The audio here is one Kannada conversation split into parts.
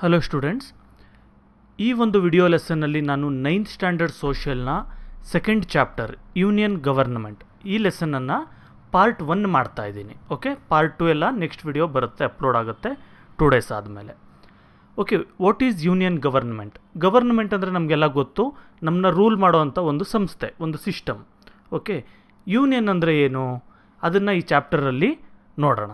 ಹಲೋ ಸ್ಟೂಡೆಂಟ್ಸ್ ಈ ಒಂದು ವಿಡಿಯೋ ಲೆಸನ್ನಲ್ಲಿ ನಾನು ನೈನ್ತ್ ಸ್ಟ್ಯಾಂಡರ್ಡ್ ಸೋಷಿಯಲ್ನ ಸೆಕೆಂಡ್ ಚಾಪ್ಟರ್ ಯೂನಿಯನ್ ಗವರ್ನಮೆಂಟ್ ಈ ಲೆಸನನ್ನು ಪಾರ್ಟ್ ಒನ್ ಮಾಡ್ತಾ ಇದ್ದೀನಿ ಓಕೆ ಪಾರ್ಟ್ ಟು ಎಲ್ಲ ನೆಕ್ಸ್ಟ್ ವಿಡಿಯೋ ಬರುತ್ತೆ ಅಪ್ಲೋಡ್ ಆಗುತ್ತೆ ಟೂ ಡೇಸ್ ಆದಮೇಲೆ okay what is union government government ಅಂದರೆ ನಮಗೆಲ್ಲ ಗೊತ್ತು ನಮ್ಮನ್ನ ರೂಲ್ ಮಾಡುವಂಥ ಒಂದು ಸಂಸ್ಥೆ ಒಂದು ಸಿಸ್ಟಮ್ ಓಕೆ ಯೂನಿಯನ್ ಅಂದರೆ ಏನು ಅದನ್ನು ಈ ಚಾಪ್ಟರಲ್ಲಿ ನೋಡೋಣ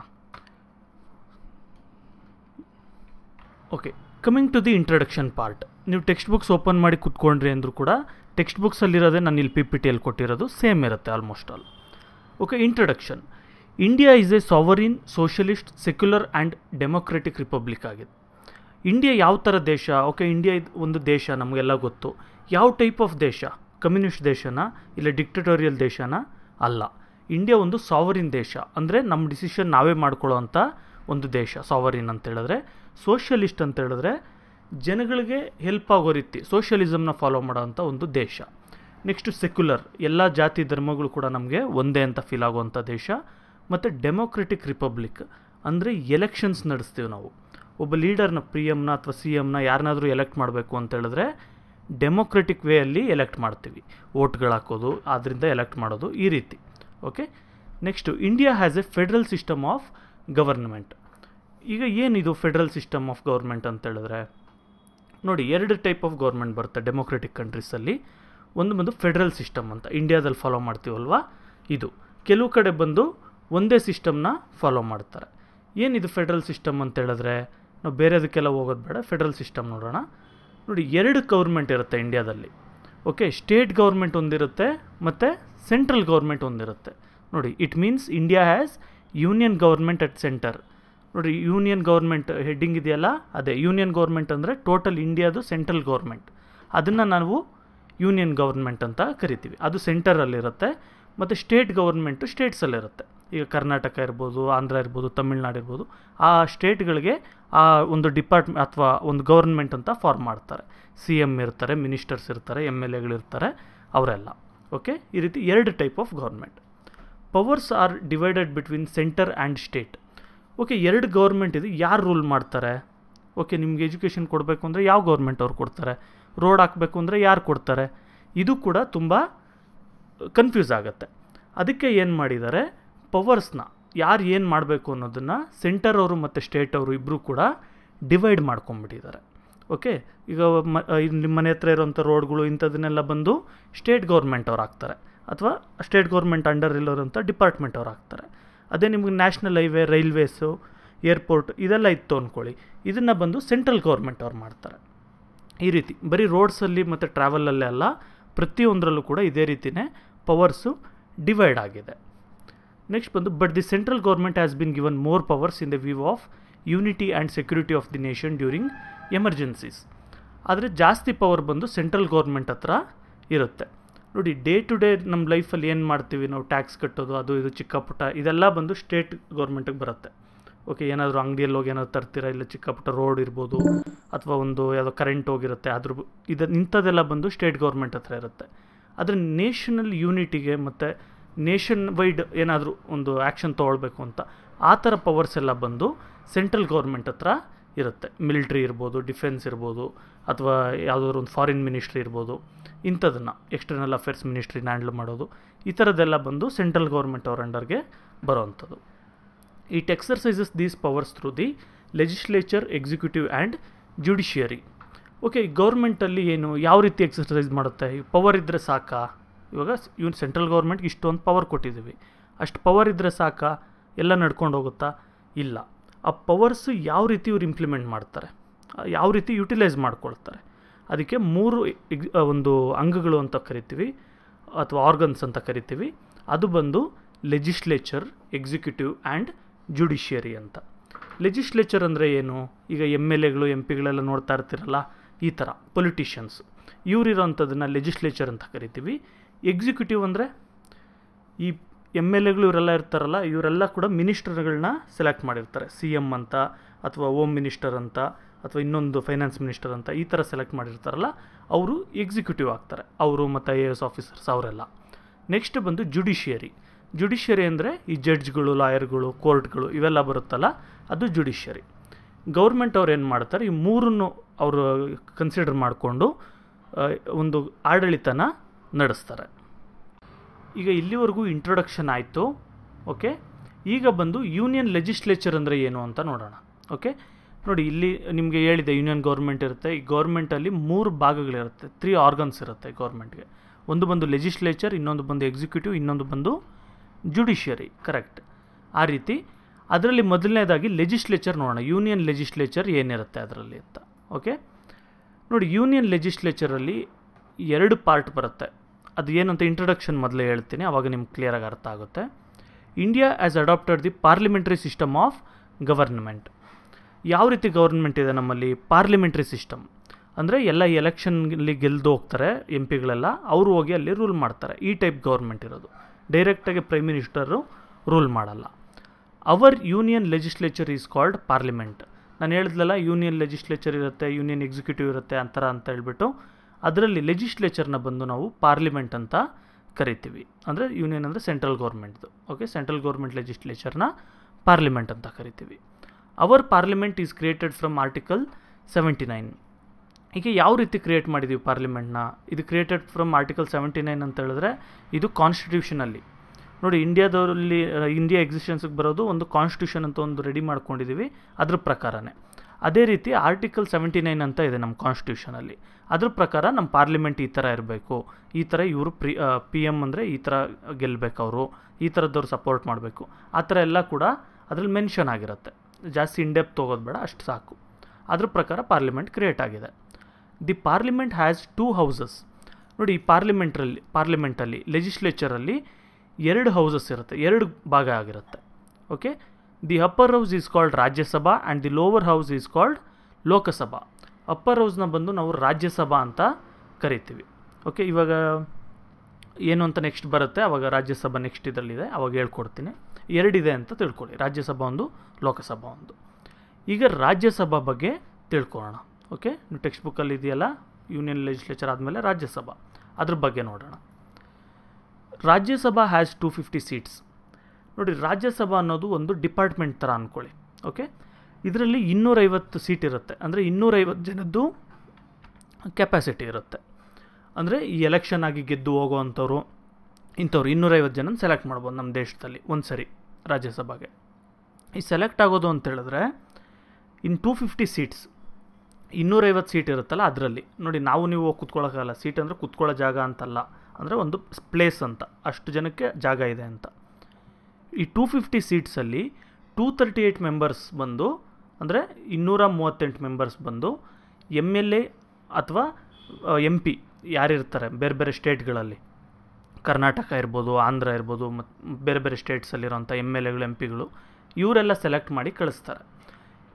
okay coming to the introduction part ನೀವು ಟೆಕ್ಸ್ಟ್ ಬುಕ್ಸ್ ಓಪನ್ ಮಾಡಿ ಕುತ್ಕೊಂಡ್ರಿ ಅಂದರೂ ಕೂಡ ಟೆಕ್ಸ್ಟ್ ಬುಕ್ಸಲ್ಲಿರೋದೇ ನಾನು ಇಲ್ಲಿ ಪಿ ಪಿ ಟಿಯಲ್ಲಿ ಕೊಟ್ಟಿರೋದು ಸೇಮ್ ಇರುತ್ತೆ almost all okay introduction India is a sovereign socialist secular and democratic republic ಆಗಿದೆ ಇಂಡಿಯಾ ಯಾವ ಥರ ದೇಶ ಓಕೆ ಇಂಡಿಯಾ ಇದು ಒಂದು ದೇಶ ನಮಗೆಲ್ಲ ಗೊತ್ತು ಯಾವ ಟೈಪ್ ಆಫ್ ದೇಶ ಕಮ್ಯುನಿಸ್ಟ್ ದೇಶನ ಇಲ್ಲ ಡಿಕ್ಟಟೋರಿಯಲ್ ದೇಶನ ಅಲ್ಲ ಇಂಡಿಯಾ ಒಂದು ಸಾವರಿನ್ ದೇಶ ಅಂದರೆ ನಮ್ಮ ಡಿಸಿಷನ್ ನಾವೇ ಮಾಡ್ಕೊಳ್ಳೋ ಅಂಥ ಒಂದು ದೇಶ ಸಾವರಿನ್ ಅಂತ ಹೇಳಿದ್ರೆ ಸೋಷಿಯಲಿಸ್ಟ್ ಅಂತ ಹೇಳಿದ್ರೆ ಜನಗಳಿಗೆ ಹೆಲ್ಪ್ ಆಗೋ ರೀತಿ ಸೋಷಿಯಲಿಸಮ್ನ ಫಾಲೋ ಮಾಡೋವಂಥ ಒಂದು ದೇಶ ನೆಕ್ಸ್ಟು ಸೆಕ್ಯುಲರ್ ಎಲ್ಲ ಜಾತಿ ಧರ್ಮಗಳು ಕೂಡ ನಮಗೆ ಒಂದೇ ಅಂತ ಫೀಲ್ ಆಗುವಂಥ ದೇಶ ಮತ್ತು ಡೆಮೋಕ್ರೆಟಿಕ್ ರಿಪಬ್ಲಿಕ್ ಅಂದರೆ ಎಲೆಕ್ಷನ್ಸ್ ನಡೆಸ್ತೀವಿ ನಾವು ಒಬ್ಬ ಲೀಡರ್ನ ಪಿ ಎಮ್ನ ಅಥವಾ ಸಿ ಎಮ್ನ ಯಾರನ್ನಾದರೂ ಎಲೆಕ್ಟ್ ಮಾಡಬೇಕು ಅಂತ ಹೇಳಿದ್ರೆ ಡೆಮೋಕ್ರೆಟಿಕ್ ವೇಯಲ್ಲಿ ಎಲೆಕ್ಟ್ ಮಾಡ್ತೀವಿ ವೋಟ್ಗಳು ಹಾಕೋದು ಆದ್ದರಿಂದ ಎಲೆಕ್ಟ್ ಮಾಡೋದು ಈ ರೀತಿ okay next India has a federal system of government ಈಗ ಏನಿದು ಫೆಡ್ರಲ್ ಸಿಸ್ಟಮ್ ಆಫ್ ಗೌರ್ಮೆಂಟ್ ಹೇಳಿದ್ರೆ ನೋಡಿ ಎರಡು ಟೈಪ್ ಆಫ್ ಗೌರ್ಮೆಂಟ್ ಬರುತ್ತೆ ಡೆಮೊಕ್ರೆಟಿಕ್ ಕಂಟ್ರೀಸಲ್ಲಿ ಒಂದು ಬಂದು ಫೆಡ್ರಲ್ ಸಿಸ್ಟಮ್ ಅಂತ ಇಂಡಿಯಾದಲ್ಲಿ ಫಾಲೋ ಮಾಡ್ತೀವಲ್ವಾ ಇದು ಕೆಲವು ಕಡೆ ಬಂದು ಒಂದೇ ಸಿಸ್ಟಮ್ನ ಫಾಲೋ ಮಾಡ್ತಾರೆ ಏನಿದು ಫೆಡ್ರಲ್ ಸಿಸ್ಟಮ್ ಅಂತ ಹೇಳಿದ್ರೆ ನಾವು ಬೇರೆದಕ್ಕೆಲ್ಲ ಹೋಗೋದು ಬೇಡ ಫೆಡ್ರಲ್ ಸಿಸ್ಟಮ್ ನೋಡೋಣ ನೋಡಿ ಎರಡು ಗೌರ್ಮೆಂಟ್ ಇರುತ್ತೆ ಇಂಡಿಯಾದಲ್ಲಿ ಓಕೆ ಸ್ಟೇಟ್ ಗೌರ್ಮೆಂಟ್ ಒಂದಿರುತ್ತೆ ಮತ್ತು ಸೆಂಟ್ರಲ್ ಗೌರ್ಮೆಂಟ್ ಒಂದಿರುತ್ತೆ ನೋಡಿ it means India has union government at centre ನೋಡಿರಿ ಯೂನಿಯನ್ ಗೌರ್ಮೆಂಟ್ ಹೆಡ್ಡಿಂಗ್ ಇದೆಯಲ್ಲ ಅದೇ ಯೂನಿಯನ್ ಗೌರ್ಮೆಂಟ್ ಅಂದರೆ ಟೋಟಲ್ ಇಂಡಿಯಾದು ಸೆಂಟ್ರಲ್ ಗೌರ್ಮೆಂಟ್ ಅದನ್ನು ನಾವು ಯೂನಿಯನ್ ಗೌರ್ಮೆಂಟ್ ಅಂತ ಕರಿತೀವಿ ಅದು ಸೆಂಟರಲ್ಲಿರುತ್ತೆ ಮತ್ತು ಸ್ಟೇಟ್ ಗೌರ್ಮೆಂಟು ಸ್ಟೇಟ್ಸಲ್ಲಿರುತ್ತೆ ಈಗ ಕರ್ನಾಟಕ ಇರ್ಬೋದು ಆಂಧ್ರ ಇರ್ಬೋದು ತಮಿಳ್ನಾಡು ಇರ್ಬೋದು ಆ ಸ್ಟೇಟ್ಗಳಿಗೆ ಆ ಒಂದು ಡಿಪಾರ್ಟ್ಮೆ ಅಥವಾ ಒಂದು ಗೌರ್ಮೆಂಟ್ ಅಂತ ಫಾರ್ಮ್ ಮಾಡ್ತಾರೆ ಸಿ ಎಮ್ ಇರ್ತಾರೆ ಮಿನಿಸ್ಟರ್ಸ್ ಇರ್ತಾರೆ ಎಮ್ ಎಲ್ ಎಗಳಿರ್ತಾರೆ ಅವರೆಲ್ಲ ಓಕೆ ಈ ರೀತಿ ಎರಡು type of government powers are divided between centre and state okay ಎರಡು ಗೌರ್ಮೆಂಟ್ ಇದೆ ಯಾರು ರೂಲ್ ಮಾಡ್ತಾರೆ ಓಕೆ ನಿಮ್ಗೆ ಎಜುಕೇಷನ್ ಕೊಡಬೇಕು ಅಂದರೆ ಯಾವ ಗೌರ್ಮೆಂಟ್ ಅವ್ರು ಕೊಡ್ತಾರೆ ರೋಡ್ ಹಾಕಬೇಕು ಅಂದರೆ ಯಾರು ಕೊಡ್ತಾರೆ ಇದು ಕೂಡ ತುಂಬ ಕನ್ಫ್ಯೂಸ್ ಆಗುತ್ತೆ ಅದಕ್ಕೆ ಏನು ಮಾಡಿದ್ದಾರೆ ಪವರ್ಸ್ನ ಯಾರು ಏನು ಮಾಡಬೇಕು ಅನ್ನೋದನ್ನು ಸೆಂಟರ್ ಅವರು ಮತ್ತು ಸ್ಟೇಟ್ ಅವರು ಇಬ್ಬರು ಕೂಡ ಡಿವೈಡ್ ಮಾಡ್ಕೊಂಬಿಟ್ಟಿದ್ದಾರೆ ಓಕೆ ಈಗ ಮ ನಿಮ್ಮ ಮನೆ ಹತ್ರ ಇರೋಂಥ ರೋಡ್ಗಳು ಇಂಥದನ್ನೆಲ್ಲ ಬಂದು ಸ್ಟೇಟ್ ಗೌರ್ಮೆಂಟ್ ಅವ್ರು ಹಾಕ್ತಾರೆ ಅಥವಾ ಸ್ಟೇಟ್ ಗೌರ್ಮೆಂಟ್ ಅಂಡರ್ ಇರೋರಂಥ ಡಿಪಾರ್ಟ್ಮೆಂಟ್ ಅವ್ರು ಹಾಕ್ತಾರೆ ಅದೇ ನಿಮಗೆ ನ್ಯಾಷನಲ್ ಹೈವೇ ರೈಲ್ವೇಸು ಏರ್ಪೋರ್ಟ್ ಇದೆಲ್ಲ ಇತ್ತು ಅಂದ್ಕೊಳ್ಳಿ ಇದನ್ನು ಬಂದು ಸೆಂಟ್ರಲ್ ಗೌರ್ಮೆಂಟ್ ಅವ್ರು ಮಾಡ್ತಾರೆ ಈ ರೀತಿ ಬರೀ ರೋಡ್ಸಲ್ಲಿ ಮತ್ತು ಟ್ರಾವೆಲಲ್ಲೇ ಅಲ್ಲ ಪ್ರತಿಯೊಂದರಲ್ಲೂ ಕೂಡ ಇದೇ ರೀತಿಯೇ ಪವರ್ಸು ಡಿವೈಡ್ ಆಗಿದೆ ನೆಕ್ಸ್ಟ್ ಬಂದು but the central government has been given more powers in the view of unity and security of the nation during emergencies ಆದರೆ ಜಾಸ್ತಿ ಪವರ್ ಬಂದು ಸೆಂಟ್ರಲ್ ಗೌರ್ಮೆಂಟ್ ಹತ್ರ ಇರುತ್ತೆ ನೋಡಿ ಡೇ ಟು ಡೇ ನಮ್ಮ ಲೈಫಲ್ಲಿ ಏನು ಮಾಡ್ತೀವಿ ನಾವು ಟ್ಯಾಕ್ಸ್ ಕಟ್ಟೋದು ಅದು ಇದು ಚಿಕ್ಕ ಪುಟ್ಟ ಇದೆಲ್ಲ ಬಂದು ಸ್ಟೇಟ್ ಗೌರ್ಮೆಂಟಿಗೆ ಬರುತ್ತೆ ಓಕೆ ಏನಾದರೂ ಅಂಗಡಿಯಲ್ಲಿ ಹೋಗಿ ಏನಾದ್ರು ತರ್ತೀರಾ ಇಲ್ಲ ಚಿಕ್ಕ ಪುಟ್ಟ ರೋಡ್ ಇರ್ಬೋದು ಅಥವಾ ಒಂದು ಯಾವುದೋ ಕರೆಂಟ್ ಹೋಗಿರುತ್ತೆ ಅದ್ರ ಇದು ಇಂಥದ್ದೆಲ್ಲ ಬಂದು ಸ್ಟೇಟ್ ಗೌರ್ಮೆಂಟ್ ಹತ್ರ ಇರುತ್ತೆ ಆದರೆ ನೇಷನಲ್ ಯೂನಿಟಿಗೆ ಮತ್ತು ನೇಷನ್ ವೈಡ್ ಏನಾದರೂ ಒಂದು ಆ್ಯಕ್ಷನ್ ತೊಗೊಳ್ಬೇಕು ಅಂತ ಆ ಥರ ಪವರ್ಸ್ ಎಲ್ಲ ಬಂದು ಸೆಂಟ್ರಲ್ ಗೌರ್ಮೆಂಟ್ ಹತ್ರ ಇರುತ್ತೆ ಮಿಲಿಟ್ರಿ ಇರ್ಬೋದು ಡಿಫೆನ್ಸ್ ಇರ್ಬೋದು ಅಥವಾ ಯಾವುದಾದ್ರು ಒಂದು ಫಾರಿನ್ ಮಿನಿಸ್ಟ್ರಿ ಇರ್ಬೋದು ಇಂಥದನ್ನು ಎಕ್ಸ್ಟರ್ನಲ್ ಅಫೇರ್ಸ್ ಮಿನಿಸ್ಟ್ರಿನ ಹ್ಯಾಂಡಲ್ ಮಾಡೋದು ಈ ಥರದ್ದೆಲ್ಲ ಬಂದು ಸೆಂಟ್ರಲ್ ಗೌರ್ಮೆಂಟ್ ಅವ್ರ ಅಂಡರ್ಗೆ ಬರೋವಂಥದ್ದು it exercises these powers through the legislature executive and judiciary okay ಗೌರ್ಮೆಂಟಲ್ಲಿ ಏನು ಯಾವ ರೀತಿ ಎಕ್ಸರ್ಸೈಸ್ ಮಾಡುತ್ತೆ ಪವರ್ ಇದ್ದರೆ ಸಾಕಾ ಇವಾಗ ಇವನು ಸೆಂಟ್ರಲ್ ಗೌರ್ಮೆಂಟ್ಗೆ ಇಷ್ಟೊಂದು ಪವರ್ ಕೊಟ್ಟಿದ್ದೀವಿ ಅಷ್ಟು ಪವರ್ ಇದ್ದರೆ ಸಾಕಾ ಎಲ್ಲ ನಡ್ಕೊಂಡು ಹೋಗುತ್ತಾ ಇಲ್ಲ ಆ ಪವರ್ಸ್ ಯಾವ ರೀತಿ ಇವ್ರು ಇಂಪ್ಲಿಮೆಂಟ್ ಮಾಡ್ತಾರೆ ಯಾವ ರೀತಿ ಯುಟಿಲೈಸ್ ಮಾಡ್ಕೊಳ್ತಾರೆ ಅದಕ್ಕೆ ಮೂರು ಒಂದು ಅಂಗಗಳು ಅಂತ ಕರಿತೀವಿ ಅಥವಾ ಆರ್ಗನ್ಸ್ ಅಂತ ಕರಿತೀವಿ ಅದು ಬಂದು ಲೆಜಿಸ್ಲೇಚರ್ ಎಕ್ಸಿಕ್ಯೂಟಿವ್ ಆ್ಯಂಡ್ ಜುಡಿಷಿಯರಿ ಅಂತ ಲೆಜಿಸ್ಲೇಚರ್ ಅಂದರೆ ಏನು ಈಗ ಎಮ್ ಎಲ್ ಎಗಳು ಎಂ ಪಿಗಳೆಲ್ಲ ನೋಡ್ತಾ ಇರ್ತಿರಲ್ಲ ಈ ಥರ ಪೊಲಿಟಿಷಿಯನ್ಸ್ ಇವರಿರೋಂಥದ್ದನ್ನು ಲೆಜಿಸ್ಲೇಚರ್ ಅಂತ ಕರಿತೀವಿ ಎಕ್ಸಿಕ್ಯೂಟಿವ್ ಅಂದರೆ ಈ ಎಮ್ ಎಲ್ ಎಗಳು ಇವರೆಲ್ಲ ಇರ್ತಾರಲ್ಲ ಇವರೆಲ್ಲ ಕೂಡ ಮಿನಿಸ್ಟರ್ಗಳನ್ನ ಸೆಲೆಕ್ಟ್ ಮಾಡಿರ್ತಾರೆ ಸಿ ಎಮ್ ಅಂತ ಅಥವಾ ಹೋಮ್ ಮಿನಿಸ್ಟರ್ ಅಂತ ಅಥವಾ ಇನ್ನೊಂದು ಫೈನಾನ್ಸ್ ಮಿನಿಸ್ಟರ್ ಅಂತ ಈ ಥರ ಸೆಲೆಕ್ಟ್ ಮಾಡಿರ್ತಾರಲ್ಲ ಅವರು ಎಕ್ಸಿಕ್ಯೂಟಿವ್ ಆಗ್ತಾರೆ ಅವರು ಮತ್ತು ಐ ಎ ಎಸ್ ಆಫೀಸರ್ಸ್ ಅವರೆಲ್ಲ ನೆಕ್ಸ್ಟ್ ಬಂದು ಜುಡಿಷಿಯರಿ ಜುಡಿಷಿಯರಿ ಅಂದರೆ ಈ ಜಡ್ಜ್ಗಳು ಲಾಯರ್ಗಳು ಕೋರ್ಟ್ಗಳು ಇವೆಲ್ಲ ಬರುತ್ತಲ್ಲ ಅದು ಜುಡಿಷಿಯರಿ ಗೌರ್ಮೆಂಟ್ ಅವ್ರು ಏನು ಮಾಡ್ತಾರೆ ಈ ಮೂರನ್ನು ಅವರು ಕನ್ಸಿಡರ್ ಮಾಡಿಕೊಂಡು ಒಂದು ಆಡಳಿತನ ನಡೆಸ್ತಾರೆ ಈಗ ಇಲ್ಲಿವರೆಗೂ ಇಂಟ್ರೊಡಕ್ಷನ್ ಆಯಿತು ಓಕೆ ಈಗ ಬಂದು ಯೂನಿಯನ್ ಲೆಜಿಸ್ಲೇಚರ್ ಅಂದರೆ ಏನು ಅಂತ ನೋಡೋಣ ಓಕೆ ನೋಡಿ ಇಲ್ಲಿ ನಿಮಗೆ ಹೇಳಿದೆ ಯೂನಿಯನ್ ಗೌರ್ಮೆಂಟ್ ಇರುತ್ತೆ ಈ ಗೌರ್ಮೆಂಟಲ್ಲಿ ಮೂರು ಭಾಗಗಳಿರುತ್ತೆ ತ್ರೀ ಆರ್ಗನ್ಸ್ ಇರುತ್ತೆ ಗೌರ್ಮೆಂಟ್ಗೆ ಒಂದು ಬಂದು ಲೆಜಿಸ್ಲೇಚರ್ ಇನ್ನೊಂದು ಬಂದು ಎಕ್ಸಿಕ್ಯೂಟಿವ್ ಇನ್ನೊಂದು ಬಂದು ಜುಡಿಷಿಯರಿ ಕರೆಕ್ಟ್ ಆ ರೀತಿ ಅದರಲ್ಲಿ ಮೊದಲನೇದಾಗಿ ಲೆಜಿಸ್ಲೇಚರ್ ನೋಡೋಣ ಯೂನಿಯನ್ ಲೆಜಿಸ್ಲೇಚರ್ ಏನಿರುತ್ತೆ ಅದರಲ್ಲಿ ಅಂತ ಓಕೆ ನೋಡಿ ಯೂನಿಯನ್ ಲೆಜಿಸ್ಲೇಚರಲ್ಲಿ ಎರಡು ಪಾರ್ಟ್ ಬರುತ್ತೆ ಅದು ಏನಂತ ಇಂಟ್ರೊಡಕ್ಷನ್ ಮೊದಲೇ ಹೇಳ್ತೀನಿ ಆವಾಗ ನಿಮ್ಗೆ ಕ್ಲಿಯರಾಗಿ ಅರ್ಥ ಆಗುತ್ತೆ India as adopted the parliamentary system of government ಯಾವ ರೀತಿ ಗೌರ್ಮೆಂಟ್ ಇದೆ ನಮ್ಮಲ್ಲಿ ಪಾರ್ಲಿಮೆಂಟ್ರಿ ಸಿಸ್ಟಮ್ ಅಂದರೆ ಎಲ್ಲ ಎಲೆಕ್ಷನ್ಲಿ ಗೆಲ್ದು ಹೋಗ್ತಾರೆ ಎಂ ಪಿಗಳೆಲ್ಲ ಅವರು ಹೋಗಿ ಅಲ್ಲಿ ರೂಲ್ ಮಾಡ್ತಾರೆ ಈ ಟೈಪ್ ಗೌರ್ಮೆಂಟ್ ಇರೋದು ಡೈರೆಕ್ಟಾಗಿ ಪ್ರೈಮ್ ಮಿನಿಸ್ಟರು ರೂಲ್ ಮಾಡಲ್ಲ our union legislature is called parliament ನಾನು ಹೇಳಿದ್ಲಲ್ಲ ಯೂನಿಯನ್ ಲೆಜಿಸ್ಲೇಚರ್ ಇರುತ್ತೆ ಯೂನಿಯನ್ ಎಕ್ಸಿಕ್ಯೂಟಿವ್ ಇರುತ್ತೆ ಅಂತರ ಅಂತ ಹೇಳ್ಬಿಟ್ಟು ಅದರಲ್ಲಿ ಲೆಜಿಸ್ಲೇಚರ್ನ ಬಂದು ನಾವು ಪಾರ್ಲಿಮೆಂಟ್ ಅಂತ ಕರಿತೀವಿ ಅಂದರೆ ಯೂನಿಯನ್ ಅಂದರೆ ಸೆಂಟ್ರಲ್ ಗೌರ್ಮೆಂಟ್ದು ಓಕೆ ಸೆಂಟ್ರಲ್ ಗೌರ್ಮೆಂಟ್ ಲೆಜಿಸ್ಲೇಚರ್ನ ಪಾರ್ಲಿಮೆಂಟ್ ಅಂತ ಕರಿತೀವಿ our parliament is created from article seventy nine ಹೀಗೆ ಯಾವ ರೀತಿ ಕ್ರಿಯೇಟ್ ಮಾಡಿದ್ದೀವಿ ಪಾರ್ಲಿಮೆಂಟ್ನ ಇದು created from article seventy nine ಅಂತ ಹೇಳಿದ್ರೆ ಇದು ಕಾನ್ಸ್ಟಿಟ್ಯೂಷನಲ್ಲಿ ನೋಡಿ ಇಂಡಿಯಾದಲ್ಲಿ ಇಂಡಿಯಾ ಎಕ್ಸಿಸ್ಟೆನ್ಸಿಗೆ ಬರೋದು ಒಂದು ಕಾನ್ಸ್ಟಿಟ್ಯೂಷನ್ ಅಂತ ಒಂದು ರೆಡಿ ಮಾಡ್ಕೊಂಡಿದ್ದೀವಿ ಅದ್ರ ಪ್ರಕಾರನೇ ಅದೇ ರೀತಿ ಆರ್ಟಿಕಲ್ ಸೆವೆಂಟಿ ನೈನ್ ಅಂತ ಇದೆ ನಮ್ಮ ಕಾನ್ಸ್ಟಿಟ್ಯೂಷನಲ್ಲಿ ಅದ್ರ ಪ್ರಕಾರ ನಮ್ಮ ಪಾರ್ಲಿಮೆಂಟ್ ಈ ಥರ ಇರಬೇಕು ಈ ಥರ ಇವರು ಪ್ರಿ ಪಿ ಎಮ್ ಅಂದರೆ ಈ ಥರ ಗೆಲ್ಲಬೇಕು ಅವರು ಈ ಥರದವ್ರು ಸಪೋರ್ಟ್ ಮಾಡಬೇಕು ಆ ಥರ ಎಲ್ಲ ಕೂಡ ಅದ್ರಲ್ಲಿ ಮೆನ್ಷನ್ ಆಗಿರುತ್ತೆ ಜಾಸ್ತಿ ಇಂಡೆಪ್ ತೊಗೋದು ಬೇಡ ಅಷ್ಟು ಸಾಕು ಅದ್ರ ಪ್ರಕಾರ ಪಾರ್ಲಿಮೆಂಟ್ ಕ್ರಿಯೇಟ್ ಆಗಿದೆ the parliament has two houses ನೋಡಿ ಈ ಪಾರ್ಲಿಮೆಂಟ್ರಲ್ಲಿ ಪಾರ್ಲಿಮೆಂಟಲ್ಲಿ ಲೆಜಿಸ್ಲೇಚರಲ್ಲಿ ಎರಡು ಹೌಸಸ್ ಇರುತ್ತೆ ಎರಡು ಭಾಗ ಆಗಿರುತ್ತೆ okay the upper house is called Rajya Sabha and the lower house is called Lok Sabha upper ಹೌಸ್ನ ಬಂದು ನಾವು ರಾಜ್ಯಸಭಾ ಅಂತ ಕರಿತೀವಿ ಓಕೆ ಇವಾಗ ಏನು ಅಂತ ನೆಕ್ಸ್ಟ್ ಬರುತ್ತೆ ಆವಾಗ ರಾಜ್ಯಸಭಾ ನೆಕ್ಸ್ಟ್ ಇದರಲ್ಲಿದೆ ಅವಾಗ ಹೇಳ್ಕೊಡ್ತೀನಿ ಎರಡಿದೆ ಅಂತ ತಿಳ್ಕೊಳ್ಳಿ ರಾಜ್ಯಸಭಾ ಒಂದು ಲೋಕಸಭಾ ಒಂದು ಈಗ ರಾಜ್ಯಸಭಾ ಬಗ್ಗೆ ತಿಳ್ಕೊಳ್ಳೋಣ ಓಕೆ ನೀವು ಟೆಕ್ಸ್ಟ್ ಬುಕ್ಕಲ್ಲಿ ಇದೆಯಲ್ಲ ಯೂನಿಯನ್ ಲೆಜಿಸ್ಲೇಚರ್ ಆದಮೇಲೆ ರಾಜ್ಯಸಭಾ ಅದ್ರ ಬಗ್ಗೆ ನೋಡೋಣ Rajya Sabha has two fifty seats ನೋಡಿ ರಾಜ್ಯಸಭಾ ಅನ್ನೋದು ಒಂದು ಡಿಪಾರ್ಟ್ಮೆಂಟ್ ಥರ ಅಂದ್ಕೊಳ್ಳಿ ಓಕೆ ಇದರಲ್ಲಿ ಇನ್ನೂರೈವತ್ತು ಸೀಟ್ ಇರುತ್ತೆ ಅಂದರೆ ಇನ್ನೂರೈವತ್ತು ಜನದ್ದು ಕೆಪಾಸಿಟಿ ಇರುತ್ತೆ ಅಂದರೆ ಈ ಎಲೆಕ್ಷನ್ ಆಗಿ ಗೆದ್ದು ಹೋಗೋ ಅಂಥವ್ರು ಇಂಥವ್ರು ಇನ್ನೂರೈವತ್ತು ಜನನ ಸೆಲೆಕ್ಟ್ ಮಾಡ್ಬೋದು ನಮ್ಮ ದೇಶದಲ್ಲಿ ಒಂದು ಸರಿ ರಾಜ್ಯಸಭೆಗೆ ಈ ಸೆಲೆಕ್ಟ್ ಆಗೋದು ಅಂತ ಹೇಳಿದ್ರೆ ಇನ್ ಟೂ ಫಿಫ್ಟಿ ಸೀಟ್ಸ್ ಇನ್ನೂರೈವತ್ತು ಸೀಟ್ ಇರುತ್ತಲ್ಲ ಅದರಲ್ಲಿ ನೋಡಿ ನಾವು ನೀವು ಕುತ್ಕೊಳ್ಳೋಕ್ಕಾಗಲ್ಲ ಸೀಟ್ ಅಂದರೆ ಕುತ್ಕೊಳ್ಳೋ ಜಾಗ ಅಂತಲ್ಲ ಅಂದರೆ ಒಂದು ಪ್ಲೇಸ್ ಅಂತ ಅಷ್ಟು ಜನಕ್ಕೆ ಜಾಗ ಇದೆ ಅಂತ ಈ ಟೂ ಫಿಫ್ಟಿ ಸೀಟ್ಸಲ್ಲಿ ಟೂ ತರ್ಟಿ ಏಯ್ಟ್ ಮೆಂಬರ್ಸ್ ಬಂದು ಅಂದರೆ ಇನ್ನೂರ ಮೂವತ್ತೆಂಟು ಮೆಂಬರ್ಸ್ ಬಂದು ಎಮ್ ಎಲ್ ಎ ಅಥವಾ ಎಮ್ ಪಿ ಯಾರಿರ್ತಾರೆ ಬೇರೆ ಬೇರೆ ಸ್ಟೇಟ್ಗಳಲ್ಲಿ ಕರ್ನಾಟಕ ಇರ್ಬೋದು ಆಂಧ್ರ ಇರ್ಬೋದು ಮತ್ತು ಬೇರೆ ಬೇರೆ ಸ್ಟೇಟ್ಸಲ್ಲಿರೋಂಥ ಎಮ್ ಎಲ್ ಎಗಳು ಎಮ್ ಪಿಗಳು ಇವರೆಲ್ಲ ಸೆಲೆಕ್ಟ್ ಮಾಡಿ ಕಳಿಸ್ತಾರೆ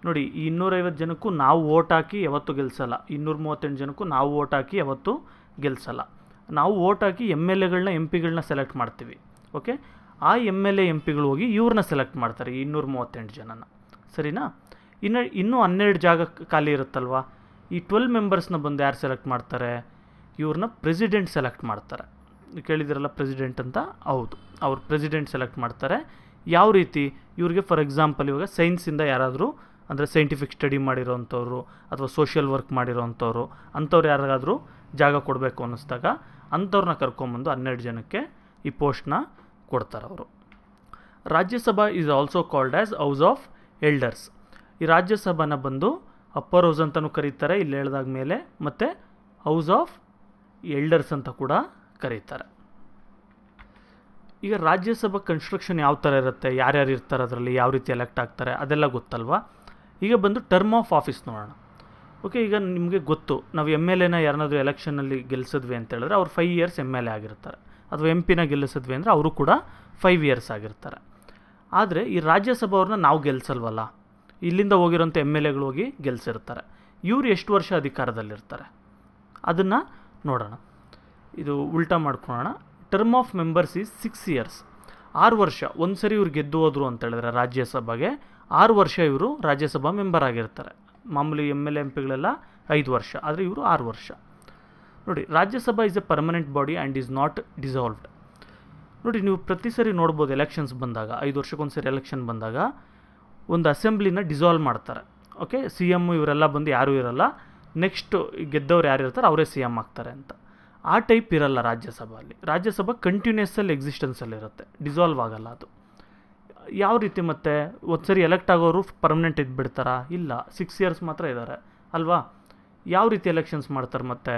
ನೋಡಿ ಈ ಇನ್ನೂರೈವತ್ತು ಜನಕ್ಕೂ ನಾವು ಓಟ್ ಹಾಕಿ ಯಾವತ್ತು ಗೆಲ್ಲಿಸಲ್ಲ ಇನ್ನೂರ ಮೂವತ್ತೆಂಟು ಜನಕ್ಕೂ ನಾವು ಓಟ್ ಹಾಕಿ ಯಾವತ್ತು ಗೆಲ್ಲಿಸಲ್ಲ ನಾವು ಓಟ್ ಹಾಕಿ ಎಮ್ ಎಲ್ ಎಗಳನ್ನ ಎಮ್ ಪಿಗಳನ್ನ ಸೆಲೆಕ್ಟ್ ಮಾಡ್ತೀವಿ ಓಕೆ ಆ ಎಮ್ ಎಲ್ ಎ ಎಮ್ ಪಿಗಳು ಹೋಗಿ ಇವ್ರನ್ನ ಸೆಲೆಕ್ಟ್ ಮಾಡ್ತಾರೆ ಇನ್ನೂರ ಮೂವತ್ತೆಂಟು ಜನನ ಸರಿನಾ ಇನ್ನು ಇನ್ನೂ ಹನ್ನೆರಡು ಜಾಗ ಖಾಲಿ ಇರುತ್ತಲ್ವ ಈ ಟ್ವೆಲ್ ಮೆಂಬರ್ಸ್ನ ಬಂದು ಯಾರು ಸೆಲೆಕ್ಟ್ ಮಾಡ್ತಾರೆ ಇವ್ರನ್ನ ಪ್ರೆಸಿಡೆಂಟ್ ಸೆಲೆಕ್ಟ್ ಮಾಡ್ತಾರೆ ಕೇಳಿದಿರಲ್ಲ ಪ್ರೆಸಿಡೆಂಟ್ ಅಂತ ಹೌದು ಅವ್ರು ಪ್ರೆಸಿಡೆಂಟ್ ಸೆಲೆಕ್ಟ್ ಮಾಡ್ತಾರೆ ಯಾವ ರೀತಿ ಇವ್ರಿಗೆ ಫಾರ್ ಎಕ್ಸಾಂಪಲ್ ಇವಾಗ ಸೈನ್ಸಿಂದ ಯಾರಾದರೂ ಅಂದರೆ ಸೈಂಟಿಫಿಕ್ ಸ್ಟಡಿ ಮಾಡಿರೋವಂಥವ್ರು ಅಥವಾ ಸೋಷಿಯಲ್ ವರ್ಕ್ ಮಾಡಿರೋವಂಥವ್ರು ಅಂಥವ್ರು ಯಾರಿಗಾದರೂ ಜಾಗ ಕೊಡಬೇಕು ಅನ್ನಿಸ್ದಾಗ ಅಂಥವ್ರನ್ನ ಕರ್ಕೊಂಬಂದು ಹನ್ನೆರಡು ಜನಕ್ಕೆ ಈ ಪೋಸ್ಟ್ನ ಕೊಡ್ತಾರೆ ಅವರು Rajya Sabha is also called as house of elders ಈ ರಾಜ್ಯಸಭಾನ ಬಂದು ಅಪ್ಪರ್ ಹೌಸ್ ಅಂತಲೂ ಕರೀತಾರೆ ಇಲ್ಲಿ ಹೇಳ್ದಾಗ ಮೇಲೆ ಮತ್ತು ಹೌಸ್ ಆಫ್ ಎಲ್ಡರ್ಸ್ ಅಂತ ಕೂಡ ಕರೀತಾರೆ ಈಗ ರಾಜ್ಯಸಭಾ ಕನ್ಸ್ಟ್ರಕ್ಷನ್ ಯಾವ ಥರ ಇರುತ್ತೆ ಯಾರ್ಯಾರು ಇರ್ತಾರೆ ಅದರಲ್ಲಿ ಯಾವ ರೀತಿ ಎಲೆಕ್ಟ್ ಆಗ್ತಾರೆ ಅದೆಲ್ಲ ಗೊತ್ತಲ್ವಾ ಈಗ ಬಂದು ಟರ್ಮ್ ಆಫ್ ಆಫೀಸ್ ನೋಡೋಣ ಓಕೆ ಈಗ ನಿಮಗೆ ಗೊತ್ತು ನಾವು ಎಮ್ ಎಲ್ ಎನ ಯಾರನ್ನಾದರೂ ಎಲೆಕ್ಷನಲ್ಲಿ ಗೆಲ್ಲಿಸಿದ್ವಿ ಅಂತ ಹೇಳಿದ್ರೆ ಅವ್ರು five years M L A ಆಗಿರ್ತಾರೆ ಅಥವಾ ಎಮ್ ಪಿನ ಗೆಲ್ಲಿಸಿದ್ವಿ ಅಂದರೆ ಅವರು ಕೂಡ ಫೈವ್ ಇಯರ್ಸ್ ಆಗಿರ್ತಾರೆ ಆದರೆ ಈ ರಾಜ್ಯಸಭಾ ಅವ್ರನ್ನ ನಾವು ಗೆಲ್ಲಿಸಲ್ವಲ್ಲ ಇಲ್ಲಿಂದ ಹೋಗಿರೋಂಥ ಎಮ್ ಎಲ್ ಎಗಳು ಹೋಗಿ ಗೆಲ್ಸಿರ್ತಾರೆ ಇವ್ರು ಎಷ್ಟು ವರ್ಷ ಅಧಿಕಾರದಲ್ಲಿರ್ತಾರೆ ಅದನ್ನು ನೋಡೋಣ ಇದು ಉಲ್ಟಾ ಮಾಡ್ಕೊಳೋಣ term of members is six years ಆರು ವರ್ಷ ಒಂದು ಸರಿ ಇವ್ರು ಗೆದ್ದು ಹೋದರು ಅಂತೇಳಿದ್ರೆ ರಾಜ್ಯಸಭೆಗೆ ಆರು ವರ್ಷ ಇವರು ರಾಜ್ಯಸಭಾ ಮೆಂಬರ್ ಆಗಿರ್ತಾರೆ ಮಾಮೂಲಿ ಎಮ್ ಎಲ್ ಎಂ ಪಿಗಳೆಲ್ಲ ಐದು ವರ್ಷ ಆದರೆ ಇವರು ಆರು ವರ್ಷ ನೋಡಿ Rajya Sabha is a permanent body and is not dissolved ನೋಡಿ ನೀವು ಪ್ರತಿ ಸರಿ ನೋಡ್ಬೋದು ಎಲೆಕ್ಷನ್ಸ್ ಬಂದಾಗ ಐದು ವರ್ಷಕ್ಕೊಂದ್ಸರಿ ಎಲೆಕ್ಷನ್ ಬಂದಾಗ ಒಂದು ಅಸೆಂಬ್ಲಿನ ಡಿಸಾಲ್ವ್ ಮಾಡ್ತಾರೆ ಓಕೆ ಸಿ ಎಮ್ ಇವರೆಲ್ಲ ಬಂದು ಯಾರೂ ಇರಲ್ಲ ನೆಕ್ಸ್ಟು ಗೆದ್ದವ್ರು ಯಾರು ಇರ್ತಾರೆ ಅವರೇ ಸಿ ಎಮ್ ಆಗ್ತಾರೆ ಅಂತ ಆ ಟೈಪ್ ಇರಲ್ಲ ರಾಜ್ಯಸಭೆಯಲ್ಲಿ ರಾಜ್ಯಸಭಾ ಕಂಟಿನ್ಯೂಸಲ್ಲಿ ಎಕ್ಸಿಸ್ಟೆನ್ಸಲ್ಲಿರುತ್ತೆ ಡಿಸಾಲ್ವ್ ಆಗಲ್ಲ ಅದು ಯಾವ ರೀತಿ ಮತ್ತೆ ಒಂದು ಎಲೆಕ್ಟ್ ಆಗೋರು ಪರ್ಮನೆಂಟ್ ಇದ್ಬಿಡ್ತಾರಾ ಇಲ್ಲ ಸಿಕ್ಸ್ ಇಯರ್ಸ್ ಮಾತ್ರ ಇದ್ದಾರೆ ಅಲ್ವಾ ಯಾವ ರೀತಿ ಎಲೆಕ್ಷನ್ಸ್ ಮಾಡ್ತಾರೆ ಮತ್ತೆ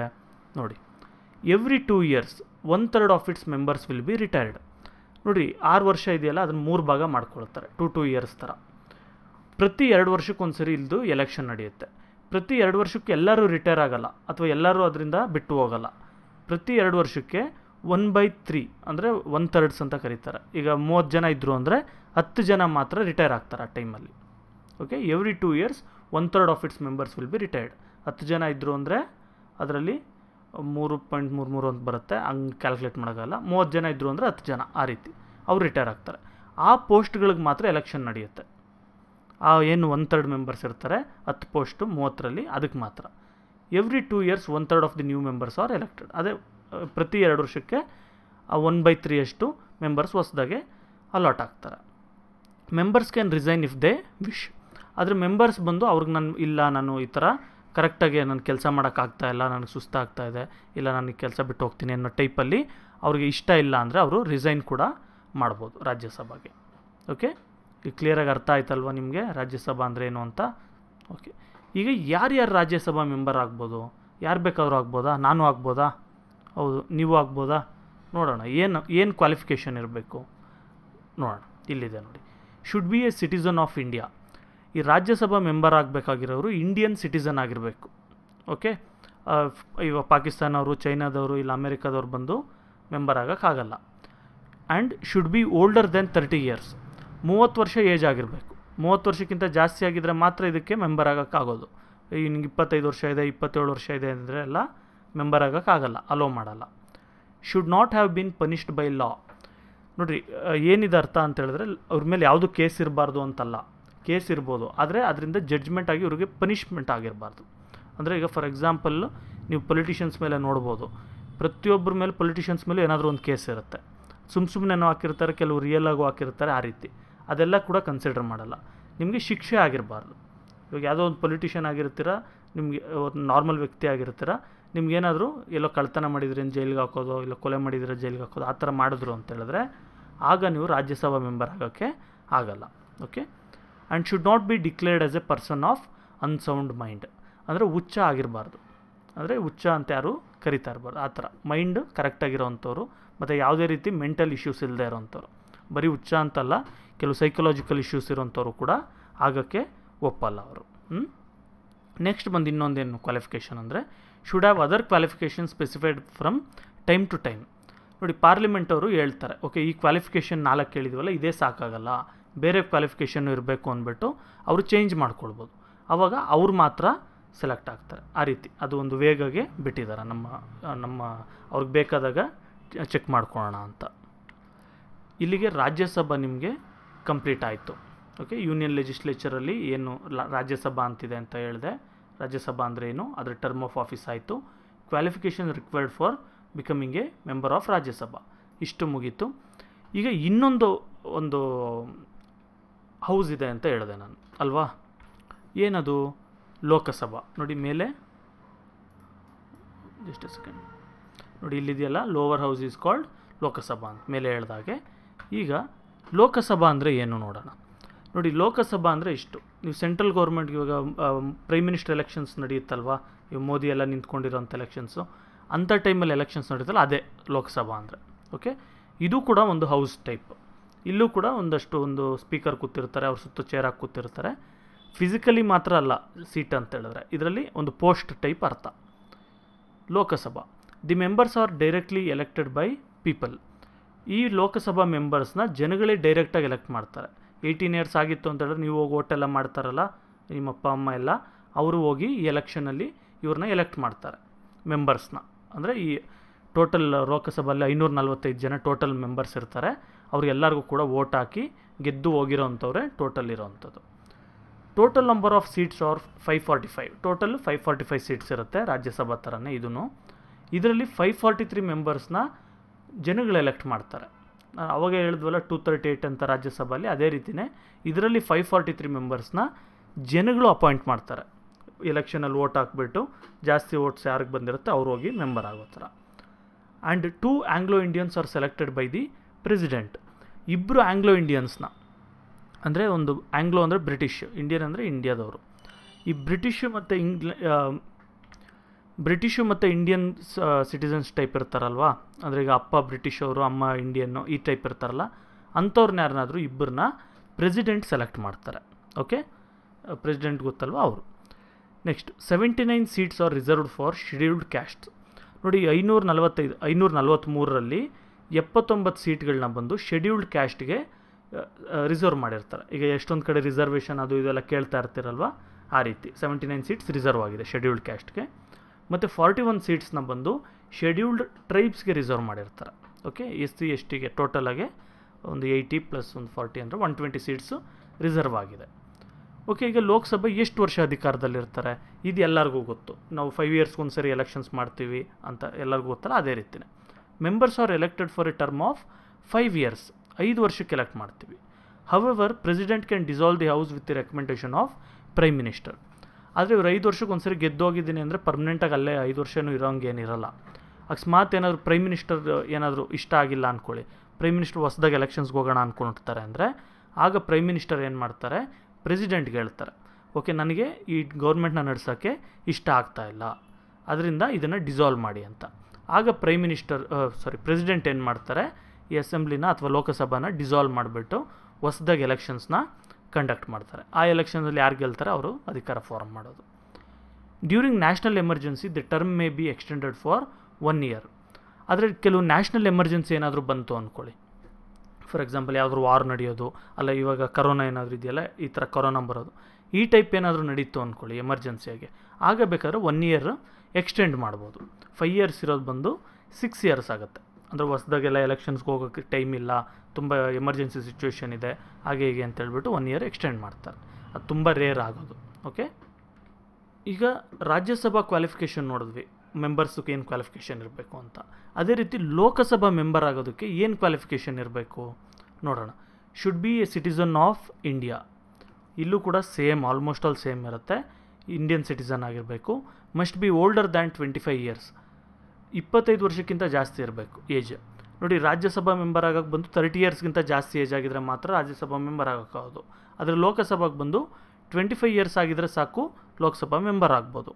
ನೋಡಿ every two years one third of its members will be retired ನೋಡಿ ಆರು ವರ್ಷ ಇದೆಯಲ್ಲ ಅದನ್ನು ಮೂರು ಭಾಗ ಮಾಡ್ಕೊಳ್ತಾರೆ ಟು ಟೂ ಇಯರ್ಸ್ ಥರ ಪ್ರತಿ ಎರಡು ಸರಿ ಇಲ್ದು ಎಲೆಕ್ಷನ್ ನಡೆಯುತ್ತೆ ಪ್ರತಿ ಎರಡು ವರ್ಷಕ್ಕೆ ಎಲ್ಲರೂ ರಿಟೈರ್ ಆಗೋಲ್ಲ ಅಥವಾ ಎಲ್ಲರೂ ಅದರಿಂದ ಬಿಟ್ಟು ಹೋಗಲ್ಲ ಪ್ರತಿ ಎರಡು ವರ್ಷಕ್ಕೆ ಒನ್ ಬೈ ತ್ರೀ ಅಂದರೆ ಒನ್ ಥರ್ಡ್ಸ್ ಅಂತ ಕರೀತಾರೆ ಈಗ ಮೂವತ್ತು ಜನ ಇದ್ದರು ಅಂದರೆ ಹತ್ತು ಜನ ಮಾತ್ರ ರಿಟೈರ್ ಆಗ್ತಾರೆ ಆ ಟೈಮಲ್ಲಿ okay every two years one third of its members will be retired ಹತ್ತು ಜನ ಇದ್ದರು ಅಂದರೆ ಅದರಲ್ಲಿ ಮೂರು ಪಾಯಿಂಟ್ ಮೂರು ಮೂರು ಅಂತ ಬರುತ್ತೆ ಹಂಗೆ ಕ್ಯಾಲ್ಕುಲೇಟ್ ಮಾಡೋಕ್ಕಲ್ಲ ಮೂವತ್ತು ಜನ ಇದ್ದರು ಅಂದರೆ ಹತ್ತು ಜನ ಆ ರೀತಿ ಅವ್ರು ರಿಟೈರ್ ಆಗ್ತಾರೆ ಆ ಪೋಸ್ಟ್ಗಳಿಗೆ ಮಾತ್ರ ಎಲೆಕ್ಷನ್ ನಡೆಯುತ್ತೆ ಆ ಏನು ಒನ್ ತರ್ಡ್ ಮೆಂಬರ್ಸ್ ಇರ್ತಾರೆ ಹತ್ತು ಪೋಸ್ಟು ಮೂವತ್ತರಲ್ಲಿ ಅದಕ್ಕೆ ಮಾತ್ರ every two years one third of the new members are elected ಅದೇ ಪ್ರತಿ ಎರಡು ವರ್ಷಕ್ಕೆ ಆ ಒನ್ ಬೈ ತ್ರೀಯಷ್ಟು ಮೆಂಬರ್ಸ್ ಹೊಸ್ದಾಗೆ ಅಲಾಟ್ ಆಗ್ತಾರೆ members can resign if they wish ಆದರೆ ಮೆಂಬರ್ಸ್ ಬಂದು ಅವ್ರಿಗೆ ನಾನು ಇಲ್ಲ ನಾನು ಈ ಥರ ಕರೆಕ್ಟಾಗಿ ನಾನು ಕೆಲಸ ಮಾಡೋಕ್ಕಾಗ್ತಾ ಇಲ್ಲ ನನಗೆ ಸುಸ್ತಾಗ್ತಾ ಇದೆ ಇಲ್ಲ ನನಗೆ ಕೆಲಸ ಬಿಟ್ಟು ಹೋಗ್ತೀನಿ ಅನ್ನೋ ಟೈಪಲ್ಲಿ ಅವ್ರಿಗೆ ಇಷ್ಟ ಇಲ್ಲ ಅಂದರೆ ಅವರು ರಿಸೈನ್ ಕೂಡ ಮಾಡ್ಬೋದು ರಾಜ್ಯಸಭೆಗೆ ಓಕೆ ಈಗ ಕ್ಲಿಯರಾಗಿ ಅರ್ಥ ಆಯ್ತಲ್ವ ನಿಮಗೆ ರಾಜ್ಯಸಭಾ ಅಂದರೆ ಏನು ಅಂತ ಓಕೆ ಈಗ ಯಾರ್ಯಾರು ರಾಜ್ಯಸಭಾ ಮೆಂಬರ್ ಆಗ್ಬೋದು ಯಾರು ಬೇಕಾದರೂ ಆಗ್ಬೋದಾ ನಾನು ಆಗ್ಬೋದಾ ಹೌದು ನೀವು ಆಗ್ಬೋದಾ ನೋಡೋಣ ಏನು ಏನು ಕ್ವಾಲಿಫಿಕೇಷನ್ ಇರಬೇಕು ನೋಡೋಣ ಇಲ್ಲಿದೆ ನೋಡಿ should be a citizen of India ಈ ರಾಜ್ಯಸಭಾ ಮೆಂಬರ್ ಆಗಬೇಕಾಗಿರೋರು ಇಂಡಿಯನ್ ಸಿಟಿಸನ್ ಆಗಿರಬೇಕು ಓಕೆ ಇವಾಗ ಪಾಕಿಸ್ತಾನವರು ಚೈನಾದವರು ಇಲ್ಲ ಅಮೇರಿಕಾದವ್ರು ಬಂದು ಮೆಂಬರ್ ಆಗೋಕ್ಕಾಗಲ್ಲ and should be older than thirty years ಮೂವತ್ತು ವರ್ಷ ಏಜ್ ಆಗಿರಬೇಕು ಮೂವತ್ತು ವರ್ಷಕ್ಕಿಂತ ಜಾಸ್ತಿ ಆಗಿದ್ದರೆ ಮಾತ್ರ ಇದಕ್ಕೆ ಮೆಂಬರ್ ಆಗೋಕ್ಕಾಗೋದು ಈ ಇಪ್ಪತ್ತೈದು ವರ್ಷ ಇದೆ ಇಪ್ಪತ್ತೇಳು ವರ್ಷ ಇದೆ ಅಂದರೆ ಎಲ್ಲ ಮೆಂಬರ್ ಆಗೋಕ್ಕಾಗಲ್ಲ ಅಲೋ ಮಾಡಲ್ಲ should not have been punished by law ನೋಡಿರಿ ಏನಿದೆ ಅರ್ಥ ಅಂತ ಹೇಳಿದ್ರೆ ಅವ್ರ ಮೇಲೆ ಯಾವುದು ಕೇಸ್ ಇರಬಾರ್ದು ಅಂತಲ್ಲ ಕೇಸ್ ಇರ್ಬೋದು ಆದರೆ ಅದರಿಂದ ಜಡ್ಜ್ಮೆಂಟ್ ಆಗಿ ಇವ್ರಿಗೆ ಪನಿಷ್ಮೆಂಟ್ ಆಗಿರಬಾರ್ದು ಅಂದರೆ ಈಗ ಫಾರ್ ಎಕ್ಸಾಂಪಲ್ ನೀವು ಪೊಲಿಟಿಷಿಯನ್ಸ್ ಮೇಲೆ ನೋಡ್ಬೋದು ಪ್ರತಿಯೊಬ್ಬರ ಮೇಲೆ ಪೊಲಿಟಿಷಿಯನ್ಸ್ ಮೇಲೆ ಏನಾದರೂ ಒಂದು ಕೇಸ್ ಇರುತ್ತೆ ಸುಮ್ಮ ಸುಮ್ಮನೆ ಹಾಕಿರ್ತಾರೆ ಕೆಲವು ರಿಯಲ್ ಆಗು ಹಾಕಿರ್ತಾರೆ ಆ ರೀತಿ ಅದೆಲ್ಲ ಕೂಡ ಕನ್ಸಿಡರ್ ಮಾಡಲ್ಲ ನಿಮಗೆ ಶಿಕ್ಷೆ ಆಗಿರಬಾರ್ದು ಇವಾಗ ಯಾವುದೋ ಒಂದು ಪೊಲಿಟಿಷಿಯನ್ ಆಗಿರ್ತೀರ ನಿಮಗೆ ನಾರ್ಮಲ್ ವ್ಯಕ್ತಿ ಆಗಿರ್ತೀರ ನಿಮ್ಗೇನಾದರೂ ಎಲ್ಲೋ ಕಳ್ತನ ಮಾಡಿದ್ರೆ ಜೈಲಿಗೆ ಹಾಕೋದು ಇಲ್ಲ ಕೊಲೆ ಮಾಡಿದ್ರೆ ಜೈಲಿಗೆ ಹಾಕೋದು ಆ ಥರ ಮಾಡಿದ್ರು ಅಂತ ಹೇಳಿದ್ರೆ ಆಗ ನೀವು ರಾಜ್ಯಸಭಾ ಮೆಂಬರ್ ಆಗೋಕ್ಕೆ ಆಗಲ್ಲ okay and should not be declared as a person of unsound mind ಅಂದರೆ ಹುಚ್ಚ ಆಗಿರಬಾರ್ದು ಅಂದರೆ ಹುಚ್ಚ ಅಂತ ಯಾರು ಕರಿತಾ ಇರಬಾರ್ದು ಆ ಥರ ಮೈಂಡ್ ಕರೆಕ್ಟಾಗಿರೋವಂಥವ್ರು ಮತ್ತು ಯಾವುದೇ ರೀತಿ ಮೆಂಟಲ್ ಇಶ್ಯೂಸ್ ಇಲ್ಲದೆ ಇರೋವಂಥವ್ರು ಬರೀ ಹುಚ್ಚ ಅಂತಲ್ಲ ಕೆಲವು ಸೈಕಲಾಜಿಕಲ್ ಇಶ್ಯೂಸ್ ಇರೋಂಥವ್ರು ಕೂಡ ಆಗೋಕ್ಕೆ ಒಪ್ಪಲ್ಲ ಅವರು ನೆಕ್ಸ್ಟ್ ಬಂದು ಇನ್ನೊಂದೇನು ಕ್ವಾಲಿಫಿಕೇಷನ್ ಅಂದರೆ should have other qualification specified from time to time ನೋಡಿ ಪಾರ್ಲಿಮೆಂಟ್ ಅವರು ಹೇಳ್ತಾರೆ ಓಕೆ ಈ ಕ್ವಾಲಿಫಿಕೇಷನ್ ನಾಲ್ಕು ಹೇಳಿದ್ವಲ್ಲ ಇದೇ ಸಾಕಾಗಲ್ಲ ಬೇರೆ ಕ್ವಾಲಿಫಿಕೇಷನ್ ಇರಬೇಕು ಅಂದ್ಬಿಟ್ಟು ಅವರು ಚೇಂಜ್ ಮಾಡ್ಕೊಳ್ಬೋದು ಆವಾಗ ಅವ್ರು ಮಾತ್ರ ಸೆಲೆಕ್ಟ್ ಆಗ್ತಾರೆ ಆ ರೀತಿ ಅದು ಒಂದು ವೇಗಗೆ ಬಿಟ್ಟಿದ್ದಾರೆ ನಮ್ಮ ನಮ್ಮ ಅವ್ರಿಗೆ ಬೇಕಾದಾಗ ಚೆಕ್ ಮಾಡ್ಕೊಳ್ಳೋಣ ಅಂತ ಇಲ್ಲಿಗೆ ರಾಜ್ಯಸಭಾ ನಿಮಗೆ ಕಂಪ್ಲೀಟ್ ಆಯಿತು ಓಕೆ ಯೂನಿಯನ್ ಲೆಜಿಸ್ಲೇಚರಲ್ಲಿ ಏನು ರಾಜ್ಯಸಭಾ ಅಂತಿದೆ ಅಂತ ಹೇಳಿದೆ ರಾಜ್ಯಸಭಾ ಅಂದರೆ ಏನು ಅದರ ಟರ್ಮ್ ಆಫ್ ಆಫೀಸ್ ಆಯಿತು qualification required for becoming a member of Rajya Sabha ಇಷ್ಟು ಮುಗೀತು ಈಗ ಇನ್ನೊಂದು ಒಂದು ಹೌಸ್ ಇದೆ ಅಂತ ಹೇಳಿದೆ ನಾನು ಅಲ್ವಾ ಏನದು ಲೋಕಸಭಾ ನೋಡಿ ಮೇಲೆ ಜಸ್ಟ್ ಸೆಕೆಂಡ್ ನೋಡಿ ಇಲ್ಲಿದೆಯಲ್ಲ lower house is called Lok Sabha ಅಂತ ಮೇಲೆ ಹೇಳ್ದಾಗೆ ಈಗ ಲೋಕಸಭಾ ಅಂದರೆ ಏನು ನೋಡೋಣ ನೋಡಿ ಲೋಕಸಭಾ ಅಂದರೆ ಇಷ್ಟು ನೀವು ಸೆಂಟ್ರಲ್ ಗೌರ್ಮೆಂಟ್ಗೆ ಇವಾಗ ಪ್ರೈಮ್ ಮಿನಿಸ್ಟರ್ ಎಲೆಕ್ಷನ್ಸ್ ನಡೆಯುತ್ತಲ್ವಾ ಇವು ಮೋದಿ ಎಲ್ಲ ನಿಂತ್ಕೊಂಡಿರೋಂಥ ಎಲೆಕ್ಷನ್ಸು ಅಂಥ ಟೈಮಲ್ಲಿ ಎಲೆಕ್ಷನ್ಸ್ ನಡೆಯುತ್ತಲ್ಲ ಅದೇ ಲೋಕಸಭಾ ಅಂದರೆ ಓಕೆ ಇದು ಕೂಡ ಒಂದು ಹೌಸ್ ಟೈಪ್ ಇಲ್ಲೂ ಕೂಡ ಒಂದಷ್ಟು ಒಂದು ಸ್ಪೀಕರ್ ಕೂತಿರ್ತಾರೆ ಅವ್ರ ಸುತ್ತ ಚೇರ್ ಹಾಕಿ ಕೂತಿರ್ತಾರೆ ಫಿಸಿಕಲಿ ಮಾತ್ರ ಅಲ್ಲ ಸೀಟ್ ಅಂತ ಹೇಳಿದ್ರೆ ಇದರಲ್ಲಿ ಒಂದು ಪೋಸ್ಟ್ ಟೈಪ್ ಅರ್ಥ Lok Sabha the members are directly elected by people ಈ ಲೋಕಸಭಾ ಮೆಂಬರ್ಸ್ನ ಜನಗಳೇ ಡೈರೆಕ್ಟಾಗಿ ಎಲೆಕ್ಟ್ ಮಾಡ್ತಾರೆ ಏಯ್ಟೀನ್ ಇಯರ್ಸ್ ಆಗಿತ್ತು ಅಂತ ಹೇಳಿದ್ರೆ ನೀವು ಹೋಗಿ ಓಟೆಲ್ಲ ಮಾಡ್ತಾರಲ್ಲ ನಿಮ್ಮ ಅಪ್ಪ ಅಮ್ಮ ಎಲ್ಲ ಅವರು ಹೋಗಿ ಈ ಎಲೆಕ್ಷನಲ್ಲಿ ಇವ್ರನ್ನ ಎಲೆಕ್ಟ್ ಮಾಡ್ತಾರೆ ಮೆಂಬರ್ಸ್ನ ಅಂದರೆ ಈ ಟೋಟಲ್ ಲೋಕಸಭೆಯಲ್ಲಿ ಐನೂರು ನಲ್ವತ್ತೈದು ಜನ ಟೋಟಲ್ ಮೆಂಬರ್ಸ್ ಇರ್ತಾರೆ ಅವ್ರಿಗೆಲ್ಲರಿಗೂ ಕೂಡ ವೋಟ್ ಹಾಕಿ ಗೆದ್ದು ಹೋಗಿರೋಂಥವ್ರೆ ಟೋಟಲ್ ಇರೋವಂಥದ್ದು total number of seats are five forty five total five forty five seats ಇರುತ್ತೆ ರಾಜ್ಯಸಭಾ ಥರನೇ ಇದನ್ನು ಇದರಲ್ಲಿ ಫೈವ್ ಫಾರ್ಟಿ ತ್ರೀ ಮೆಂಬರ್ಸ್ನ ಜನಗಳು ಎಲೆಕ್ಟ್ ಮಾಡ್ತಾರೆ ನಾನು ಅವಾಗ ಹೇಳಿದ್ವಲ್ಲ ಟೂ ತರ್ಟಿ ಏಯ್ಟ್ ಅಂತ ರಾಜ್ಯಸಭೆಯಲ್ಲಿ ಅದೇ ರೀತಿಯೇ ಇದರಲ್ಲಿ ಫೈವ್ ಫಾರ್ಟಿ ತ್ರೀ ಮೆಂಬರ್ಸ್ನ ಜನಗಳು ಅಪಾಯಿಂಟ್ ಮಾಡ್ತಾರೆ ಎಲೆಕ್ಷನಲ್ಲಿ ವೋಟ್ ಹಾಕ್ಬಿಟ್ಟು ಜಾಸ್ತಿ ವೋಟ್ಸ್ ಯಾರಿಗೆ ಬಂದಿರುತ್ತೆ ಅವ್ರು ಹೋಗಿ ಮೆಂಬರ್ ಆಗೋ ಥರ and two Anglo Indians are selected by the president ಇಬ್ಬರು ಆ್ಯಂಗ್ಲೋ ಇಂಡಿಯನ್ಸ್ನ ಅಂದರೆ ಒಂದು ಆ್ಯಂಗ್ಲೋ ಅಂದರೆ ಬ್ರಿಟಿಷ್ ಇಂಡಿಯನ್ ಅಂದರೆ ಇಂಡಿಯಾದವರು ಈ ಬ್ರಿಟಿಷ್ ಮತ್ತು ಇಂಗ್ಲೆ ಬ್ರಿಟಿಷು ಮತ್ತು ಇಂಡಿಯನ್ ಸಿಟಿಸನ್ಸ್ ಟೈಪ್ ಇರ್ತಾರಲ್ವಾ ಅಂದರೆ ಈಗ ಅಪ್ಪ ಬ್ರಿಟಿಷ್ ಅವರು ಅಮ್ಮ ಇಂಡಿಯನ್ನು ಈ ಟೈಪ್ ಇರ್ತಾರಲ್ಲ ಅಂಥವ್ರನ್ನ ಯಾರನ್ನಾದರೂ ಇಬ್ಬರನ್ನ ಪ್ರೆಸಿಡೆಂಟ್ ಸೆಲೆಕ್ಟ್ ಮಾಡ್ತಾರೆ ಓಕೆ ಪ್ರೆಸಿಡೆಂಟ್ ಗೊತ್ತಲ್ವಾ ಅವರು next seventy nine seats are reserved for scheduled caste ನೋಡಿ ಐನೂರ ನಲವತ್ತೈದು ಐನೂರ ನಲವತ್ತ್ಮೂರರಲ್ಲಿ ಎಪ್ಪತ್ತೊಂಬತ್ತು ಸೀಟ್ಗಳನ್ನ ಬಂದು ಶೆಡ್ಯೂಲ್ಡ್ ಕ್ಯಾಸ್ಟ್ಗೆ ರಿಸರ್ವ್ ಮಾಡಿರ್ತಾರೆ ಈಗ ಎಷ್ಟೊಂದು ಕಡೆ ರಿಸರ್ವೇಷನ್ ಅದು ಇದೆಲ್ಲ ಕೇಳ್ತಾ ಇರ್ತಿರಲ್ವ ಆ ರೀತಿ ಸೆವೆಂಟಿ ನೈನ್ ಸೀಟ್ಸ್ ರಿಸರ್ವ್ ಆಗಿದೆ ಶೆಡ್ಯೂಲ್ಡ್ ಕ್ಯಾಸ್ಟ್ಗೆ ಮತ್ತು ಫಾರ್ಟಿ ಒನ್ ಸೀಟ್ಸ್ನ ಬಂದು ಶೆಡ್ಯೂಲ್ಡ್ ಟ್ರೈಬ್ಸ್ಗೆ ರಿಸರ್ವ್ ಮಾಡಿರ್ತಾರೆ ಓಕೆ ಎಸ್ ಸಿ ಎಸ್ ಟಿಗೆ ಟೋಟಲಾಗಿ ಒಂದು ಏಯ್ಟಿ ಪ್ಲಸ್ ಒಂದು ಫಾರ್ಟಿ ಅಂದರೆ ಒನ್ ಟ್ವೆಂಟಿ ಸೀಟ್ಸು ರಿಸರ್ವ್ ಆಗಿದೆ ಓಕೆ ಈಗ ಲೋಕಸಭೆ ಎಷ್ಟು ವರ್ಷ ಅಧಿಕಾರದಲ್ಲಿರ್ತಾರೆ ಇದು ಎಲ್ಲರಿಗೂ ಗೊತ್ತು ನಾವು ಫೈವ್ ಇಯರ್ಸ್ಗೊಂದು ಸರಿ ಎಲೆಕ್ಷನ್ಸ್ ಮಾಡ್ತೀವಿ ಅಂತ ಎಲ್ಲರಿಗೂ ಗೊತ್ತಲ್ಲ ಅದೇ ರೀತಿಯೇ members are elected for a term of five years ಐದು ವರ್ಷಕ್ಕೆ ಎಲೆಕ್ಟ್ ಮಾಡ್ತೀವಿ however president can dissolve the house with the recommendation of prime minister ಆದರೆ ಇವ್ರು ಐದು ವರ್ಷಕ್ಕೆ ಒಂದ್ಸರಿ ಗೆದ್ದೋಗಿದ್ದೀನಿ ಅಂದರೆ ಪರ್ಮನೆಂಟಾಗಿ ಅಲ್ಲೇ ಐದು ವರ್ಷವೂ ಇರೋಂಗೇನಿರಲ್ಲ ಅಕಸ್ಮಾತ್ ಏನಾದರೂ ಪ್ರೈಮ್ ಮಿನಿಸ್ಟರ್ ಏನಾದರೂ ಇಷ್ಟ ಆಗಿಲ್ಲ ಅಂದ್ಕೊಳ್ಳಿ ಪ್ರೈಮ್ ಮಿನಿಸ್ಟರ್ ಹೊಸದಾಗಿ ಎಲೆಕ್ಷನ್ಸ್ಗೆ ಹೋಗೋಣ ಅಂದ್ಕೊಂಡಿರ್ತಾರೆ ಅಂದರೆ ಆಗ ಪ್ರೈಮ್ ಮಿನಿಸ್ಟರ್ ಏನು ಮಾಡ್ತಾರೆ ಪ್ರೆಸಿಡೆಂಟ್ಗೆ ಹೇಳ್ತಾರೆ ಓಕೆ ನನಗೆ ಈ ಗೌರ್ಮೆಂಟ್ನ ನಡೆಸೋಕ್ಕೆ ಇಷ್ಟ ಆಗ್ತಾ ಇಲ್ಲ ಅದರಿಂದ ಇದನ್ನು ಡಿಸಾಲ್ವ್ ಮಾಡಿ ಅಂತ ಆಗ ಪ್ರೈಮ್ ಮಿನಿಸ್ಟರ್ ಸಾರಿ ಪ್ರೆಸಿಡೆಂಟ್ ಏನು ಮಾಡ್ತಾರೆ ಈ ಅಸೆಂಬ್ಲಿನ ಅಥವಾ ಲೋಕಸಭಾನ ಡಿಸಾಲ್ವ್ ಮಾಡಿಬಿಟ್ಟು ಹೊಸದಾಗಿ ಎಲೆಕ್ಷನ್ಸ್ನ ಕಂಡಕ್ಟ್ ಮಾಡ್ತಾರೆ ಆ ಎಲೆಕ್ಷನಲ್ಲಿ ಯಾರು ಗೆಲ್ತಾರೆ ಅವರು ಅಧಿಕಾರ ಫಾರ್ಮ್ ಮಾಡೋದು during national emergency the term may be extended for one year ಆದರೆ ಕೆಲವು ನ್ಯಾಷನಲ್ ಎಮರ್ಜೆನ್ಸಿ ಏನಾದರೂ ಬಂತು ಅಂದ್ಕೊಳ್ಳಿ ಫಾರ್ ಎಕ್ಸಾಂಪಲ್ ಯಾವುದಾದ್ರು ವಾರ್ ನಡೆಯೋದು ಅಲ್ಲ ಇವಾಗ ಕರೋನಾ ಏನಾದರೂ ಇದೆಯಲ್ಲ ಈ ಥರ ಕರೋನಾ ಬರೋದು ಈ ಟೈಪ್ ಏನಾದರೂ ನಡೀತು ಅಂದ್ಕೊಳ್ಳಿ ಎಮರ್ಜೆನ್ಸಿಯಾಗಿ ಆಗ ಬೇಕಾದ್ರೆ ಒನ್ ಇಯರ್ ಎಕ್ಸ್ಟೆಂಡ್ ಮಾಡ್ಬೋದು ಫೈವ್ ಇಯರ್ಸ್ ಇರೋದು ಬಂದು ಸಿಕ್ಸ್ ಇಯರ್ಸ್ ಆಗುತ್ತೆ ಅಂದರೆ ಹೊಸ್ದಾಗೆಲ್ಲ ಎಲೆಕ್ಷನ್ಸ್ಗೆ ಹೋಗೋಕ್ಕೆ ಟೈಮ್ ಇಲ್ಲ ತುಂಬ ಎಮರ್ಜೆನ್ಸಿ ಸಿಚುವೇಷನ್ ಇದೆ ಹಾಗೆ ಹೀಗೆ ಅಂತ ಹೇಳ್ಬಿಟ್ಟು ಒನ್ ಇಯರ್ ಎಕ್ಸ್ಟೆಂಡ್ ಮಾಡ್ತಾರೆ ಅದು ತುಂಬ ರೇರ್ ಆಗೋದು ಓಕೆ ಈಗ ರಾಜ್ಯಸಭಾ ಕ್ವಾಲಿಫಿಕೇಷನ್ ನೋಡಿದ್ವಿ ಮೆಂಬರ್ಸ್ಗೆ ಏನು ಕ್ವಾಲಿಫಿಕೇಷನ್ ಇರಬೇಕು ಅಂತ ಅದೇ ರೀತಿ ಲೋಕಸಭಾ ಮೆಂಬರ್ ಆಗೋದಕ್ಕೆ ಏನು ಕ್ವಾಲಿಫಿಕೇಷನ್ ಇರಬೇಕು ನೋಡೋಣ should be a citizen of India ಇಲ್ಲೂ ಕೂಡ ಸೇಮ್ ಆಲ್ಮೋಸ್ಟ್ ಆಲ್ ಸೇಮ್ ಇರುತ್ತೆ ಇಂಡಿಯನ್ ಸಿಟಿಸನ್ ಆಗಿರಬೇಕು must be older than twenty five years ಇಪ್ಪತ್ತೈದು ವರ್ಷಕ್ಕಿಂತ ಜಾಸ್ತಿ ಇರಬೇಕು ಏಜ್ ನೋಡಿ ರಾಜ್ಯಸಭಾ ಮೆಂಬರ್ ಆಗೋಕ್ಕೆ ಬಂದು ತರ್ಟಿ ಇಯರ್ಸ್ಗಿಂತ ಜಾಸ್ತಿ ಏಜ್ ಆಗಿದ್ರೆ ಮಾತ್ರ ರಾಜ್ಯಸಭಾ ಮೆಂಬರ್ ಆಗೋಕ್ಕಾಗೋದು ಆದರೆ ಲೋಕಸಭೆಗೆ ಬಂದು ಟ್ವೆಂಟಿ ಫೈವ್ ಇಯರ್ಸ್ ಆಗಿದ್ರೆ ಸಾಕು ಲೋಕಸಭಾ ಮೆಂಬರ್ ಆಗ್ಬೋದು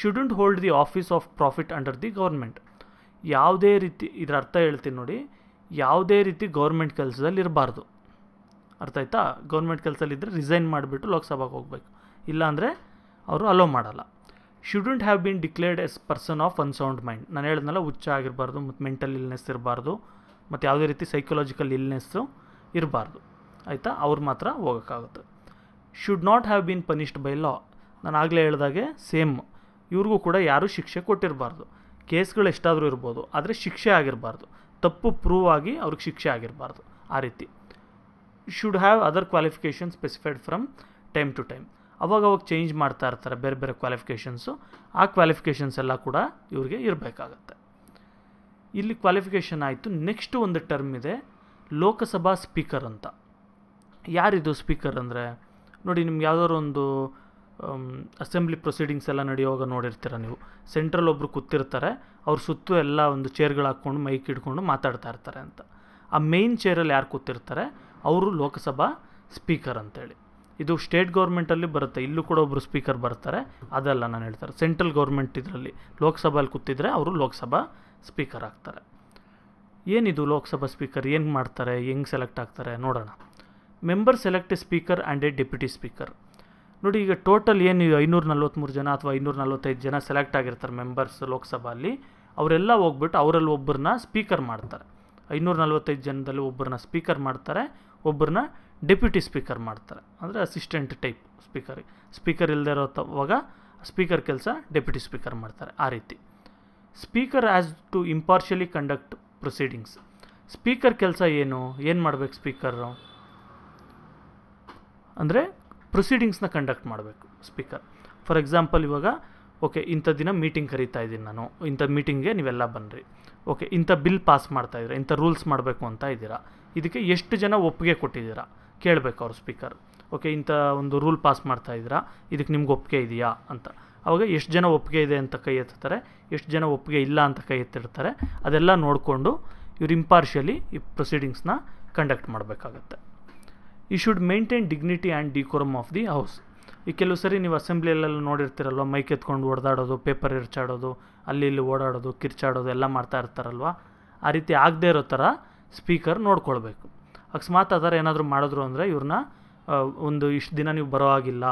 shouldn't hold the office of profit under the government ಯಾವುದೇ ರೀತಿ ಇದರ ಅರ್ಥ ಹೇಳ್ತೀನಿ ನೋಡಿ ಯಾವುದೇ ರೀತಿ ಗೌರ್ಮೆಂಟ್ ಕೆಲಸದಲ್ಲಿ ಇರಬಾರ್ದು ಅರ್ಥ ಆಯ್ತಾ ಗೌರ್ಮೆಂಟ್ ಕೆಲಸದಲ್ಲಿದ್ದರೆ ರಿಸೈನ್ ಮಾಡಿಬಿಟ್ಟು ಲೋಕಸಭೆಗೆ ಹೋಗಬೇಕು ಇಲ್ಲಾಂದರೆ ಅವರು ಅಲೋ ಮಾಡಲ್ಲ shouldn't have been declared as person of unsound mind ನಾನು ಹೇಳಿದ್ನಲ್ಲ ಹುಚ್ಚ ಆಗಿರಬಾರ್ದು ಮತ್ತು ಮೆಂಟಲ್ ಇಲ್ನೆಸ್ ಇರಬಾರ್ದು ಮತ್ತು ಯಾವುದೇ ರೀತಿ ಸೈಕೊಲಾಜಿಕಲ್ ಇಲ್ನೆಸ್ಸು ಇರಬಾರ್ದು ಆಯಿತಾ ಅವ್ರು ಮಾತ್ರ ಹೋಗೋಕ್ಕಾಗುತ್ತೆ should not have been punished by law ನಾನು ಆಗಲೇ ಹೇಳಿದಾಗೆ ಸೇಮ್ ಇವ್ರಿಗೂ ಕೂಡ ಯಾರೂ ಶಿಕ್ಷೆ ಕೊಟ್ಟಿರಬಾರ್ದು ಕೇಸ್ಗಳು ಎಷ್ಟಾದರೂ ಇರ್ಬೋದು ಆದರೆ ಶಿಕ್ಷೆ ಆಗಿರಬಾರ್ದು ತಪ್ಪು ಪ್ರೂವ್ ಆಗಿ ಅವ್ರಿಗೆ ಶಿಕ್ಷೆ ಆಗಿರಬಾರ್ದು ಆ ರೀತಿ should have other qualification specified from time to time ಅವಾಗವಾಗ ಚೇಂಜ್ ಮಾಡ್ತಾ ಇರ್ತಾರೆ ಬೇರೆ ಬೇರೆ ಕ್ವಾಲಿಫಿಕೇಷನ್ಸು ಆ ಕ್ವಾಲಿಫಿಕೇಷನ್ಸ್ ಎಲ್ಲ ಕೂಡ ಇವ್ರಿಗೆ ಇರಬೇಕಾಗತ್ತೆ ಇಲ್ಲಿ ಕ್ವಾಲಿಫಿಕೇಷನ್ ಆಯಿತು ನೆಕ್ಸ್ಟ್ ಒಂದು ಟರ್ಮ್ ಇದೆ ಲೋಕಸಭಾ ಸ್ಪೀಕರ್ ಅಂತ ಯಾರಿದು ಸ್ಪೀಕರ್ ಅಂದರೆ ನೋಡಿ ನಿಮ್ಗೆ ಯಾವ್ದಾದ್ರು ಒಂದು ಅಸೆಂಬ್ಲಿ um, ಪ್ರೊಸೀಡಿಂಗ್ಸ್ ಎಲ್ಲ ನಡೆಯುವಾಗ ನೋಡಿರ್ತೀರ ನೀವು ಸೆಂಟ್ರಲ್ ಒಬ್ಬರು ಕೂತಿರ್ತಾರೆ ಅವ್ರ ಸುತ್ತು ಎಲ್ಲ ಒಂದು ಚೇರ್ಗಳು ಹಾಕ್ಕೊಂಡು ಮೈಕ್ ಇಟ್ಕೊಂಡು ಮಾತಾಡ್ತಾ ಇರ್ತಾರೆ ಅಂತ ಆ ಮೇಯ್ನ್ ಚೇರಲ್ಲಿ ಯಾರು ಕೂತಿರ್ತಾರೆ ಅವರು ಲೋಕಸಭಾ ಸ್ಪೀಕರ್ ಅಂತೇಳಿ ಇದು ಸ್ಟೇಟ್ ಗೌರ್ಮೆಂಟಲ್ಲಿ ಬರುತ್ತೆ ಇಲ್ಲೂ ಕೂಡ ಒಬ್ಬರು ಸ್ಪೀಕರ್ ಬರ್ತಾರೆ ಅದೆಲ್ಲ ನಾನು ಹೇಳ್ತಾರೆ ಸೆಂಟ್ರಲ್ ಗೌರ್ಮೆಂಟ್ ಇದರಲ್ಲಿ ಲೋಕಸಭೆಯಲ್ಲಿ ಕೂತಿದ್ರೆ ಅವರು ಲೋಕಸಭಾ ಸ್ಪೀಕರ್ ಆಗ್ತಾರೆ ಏನಿದು ಲೋಕಸಭಾ ಸ್ಪೀಕರ್ ಏನು ಮಾಡ್ತಾರೆ ಹೆಂಗೆ ಸೆಲೆಕ್ಟ್ ಆಗ್ತಾರೆ ನೋಡೋಣ member select speaker and a deputy speaker ನೋಡಿ ಈಗ ಟೋಟಲ್ ಏನು ಐನೂರು ನಲ್ವತ್ತ್ಮೂರು ಜನ ಅಥವಾ ಐನೂರ ನಲ್ವತ್ತೈದು ಜನ ಸೆಲೆಕ್ಟ್ ಆಗಿರ್ತಾರೆ ಮೆಂಬರ್ಸ್ ಲೋಕಸಭೆಯಲ್ಲಿ ಅವರೆಲ್ಲ ಹೋಗ್ಬಿಟ್ಟು ಅವರಲ್ಲಿ ಒಬ್ಬರನ್ನ ಸ್ಪೀಕರ್ ಮಾಡ್ತಾರೆ ಐನೂರ ನಲ್ವತ್ತೈದು ಜನದಲ್ಲಿ ಒಬ್ಬರನ್ನ ಸ್ಪೀಕರ್ ಮಾಡ್ತಾರೆ ಒಬ್ಬರನ್ನ ಡೆಪ್ಯೂಟಿ ಸ್ಪೀಕರ್ ಮಾಡ್ತಾರೆ ಅಂದರೆ ಅಸಿಸ್ಟೆಂಟ್ ಟೈಪ್ ಸ್ಪೀಕರಿಗೆ ಸ್ಪೀಕರ್ ಇಲ್ಲದೆ ಇರೋ ತವಾಗ ಸ್ಪೀಕರ್ ಕೆಲಸ ಡೆಪ್ಯೂಟಿ ಸ್ಪೀಕರ್ ಮಾಡ್ತಾರೆ ಆ ರೀತಿ speaker has to impartially conduct proceedings speaker ಕೆಲಸ ಏನು ಏನು ಮಾಡಬೇಕು ಸ್ಪೀಕರು ಅಂದರೆ ಪ್ರೊಸೀಡಿಂಗ್ಸ್ನ ಕಂಡಕ್ಟ್ ಮಾಡಬೇಕು ಸ್ಪೀಕರ್ ಫಾರ್ ಎಕ್ಸಾಂಪಲ್ ಇವಾಗ ಓಕೆ ಇಂಥ ದಿನ ಮೀಟಿಂಗ್ ಕರೀತಾ ಇದ್ದೀನಿ ನಾನು ಇಂಥ ಮೀಟಿಂಗ್ಗೆ ನೀವೆಲ್ಲ ಬನ್ನಿರಿ ಓಕೆ ಇಂಥ ಬಿಲ್ ಪಾಸ್ ಮಾಡ್ತಾಯಿದ್ದೀರಾ ಇಂಥ ರೂಲ್ಸ್ ಮಾಡಬೇಕು ಅಂತ ಇದ್ದೀರಾ ಇದಕ್ಕೆ ಎಷ್ಟು ಜನ ಒಪ್ಪಿಗೆ ಕೊಟ್ಟಿದ್ದೀರಾ ಕೇಳಬೇಕು ಅವ್ರ ಸ್ಪೀಕರ್ ಓಕೆ ಇಂಥ ಒಂದು ರೂಲ್ ಪಾಸ್ ಮಾಡ್ತಾ ಇದ್ದೀರಾ ಇದಕ್ಕೆ ನಿಮ್ಗೆ ಒಪ್ಪಿಗೆ ಇದೆಯಾ ಅಂತ ಅವಾಗ ಎಷ್ಟು ಜನ ಒಪ್ಪಿಗೆ ಇದೆ ಅಂತ ಕೈ ಎತ್ತಾರೆ ಎಷ್ಟು ಜನ ಒಪ್ಪಿಗೆ ಇಲ್ಲ ಅಂತ ಕೈ ಎತ್ತಿರ್ತಾರೆ ಅದೆಲ್ಲ ನೋಡಿಕೊಂಡು ಇವ್ರು ಇಂಪಾರ್ಷಿಯಲಿ ಈ ಪ್ರೊಸೀಡಿಂಗ್ಸ್ನ ಕಂಡಕ್ಟ್ ಮಾಡಬೇಕಾಗತ್ತೆ ಈ should maintain dignity and decorum of the house ಈ ಕೆಲವು ಸರಿ ನೀವು ಅಸೆಂಬ್ಲಿಯಲ್ಲೆಲ್ಲ ನೋಡಿರ್ತೀರಲ್ವ ಮೈಕ್ ಎತ್ಕೊಂಡು ಓಡಾಡೋದು ಪೇಪರ್ ಇರ್ಚಾಡೋದು ಅಲ್ಲಿ ಇಲ್ಲಿ ಓಡಾಡೋದು ಕಿರ್ಚಾಡೋದು ಎಲ್ಲ ಮಾಡ್ತಾ ಇರ್ತಾರಲ್ವ ಆ ರೀತಿ ಆಗದೇ ಇರೋ ಥರ ಸ್ಪೀಕರ್ ನೋಡ್ಕೊಳ್ಬೇಕು ಅಕಸ್ಮಾತ್ ಅದರ ಏನಾದರೂ ಮಾಡಿದ್ರು ಅಂದರೆ ಇವ್ರನ್ನ ಒಂದು ಇಷ್ಟು ದಿನ ನೀವು ಬರೋ ಆಗಿಲ್ಲ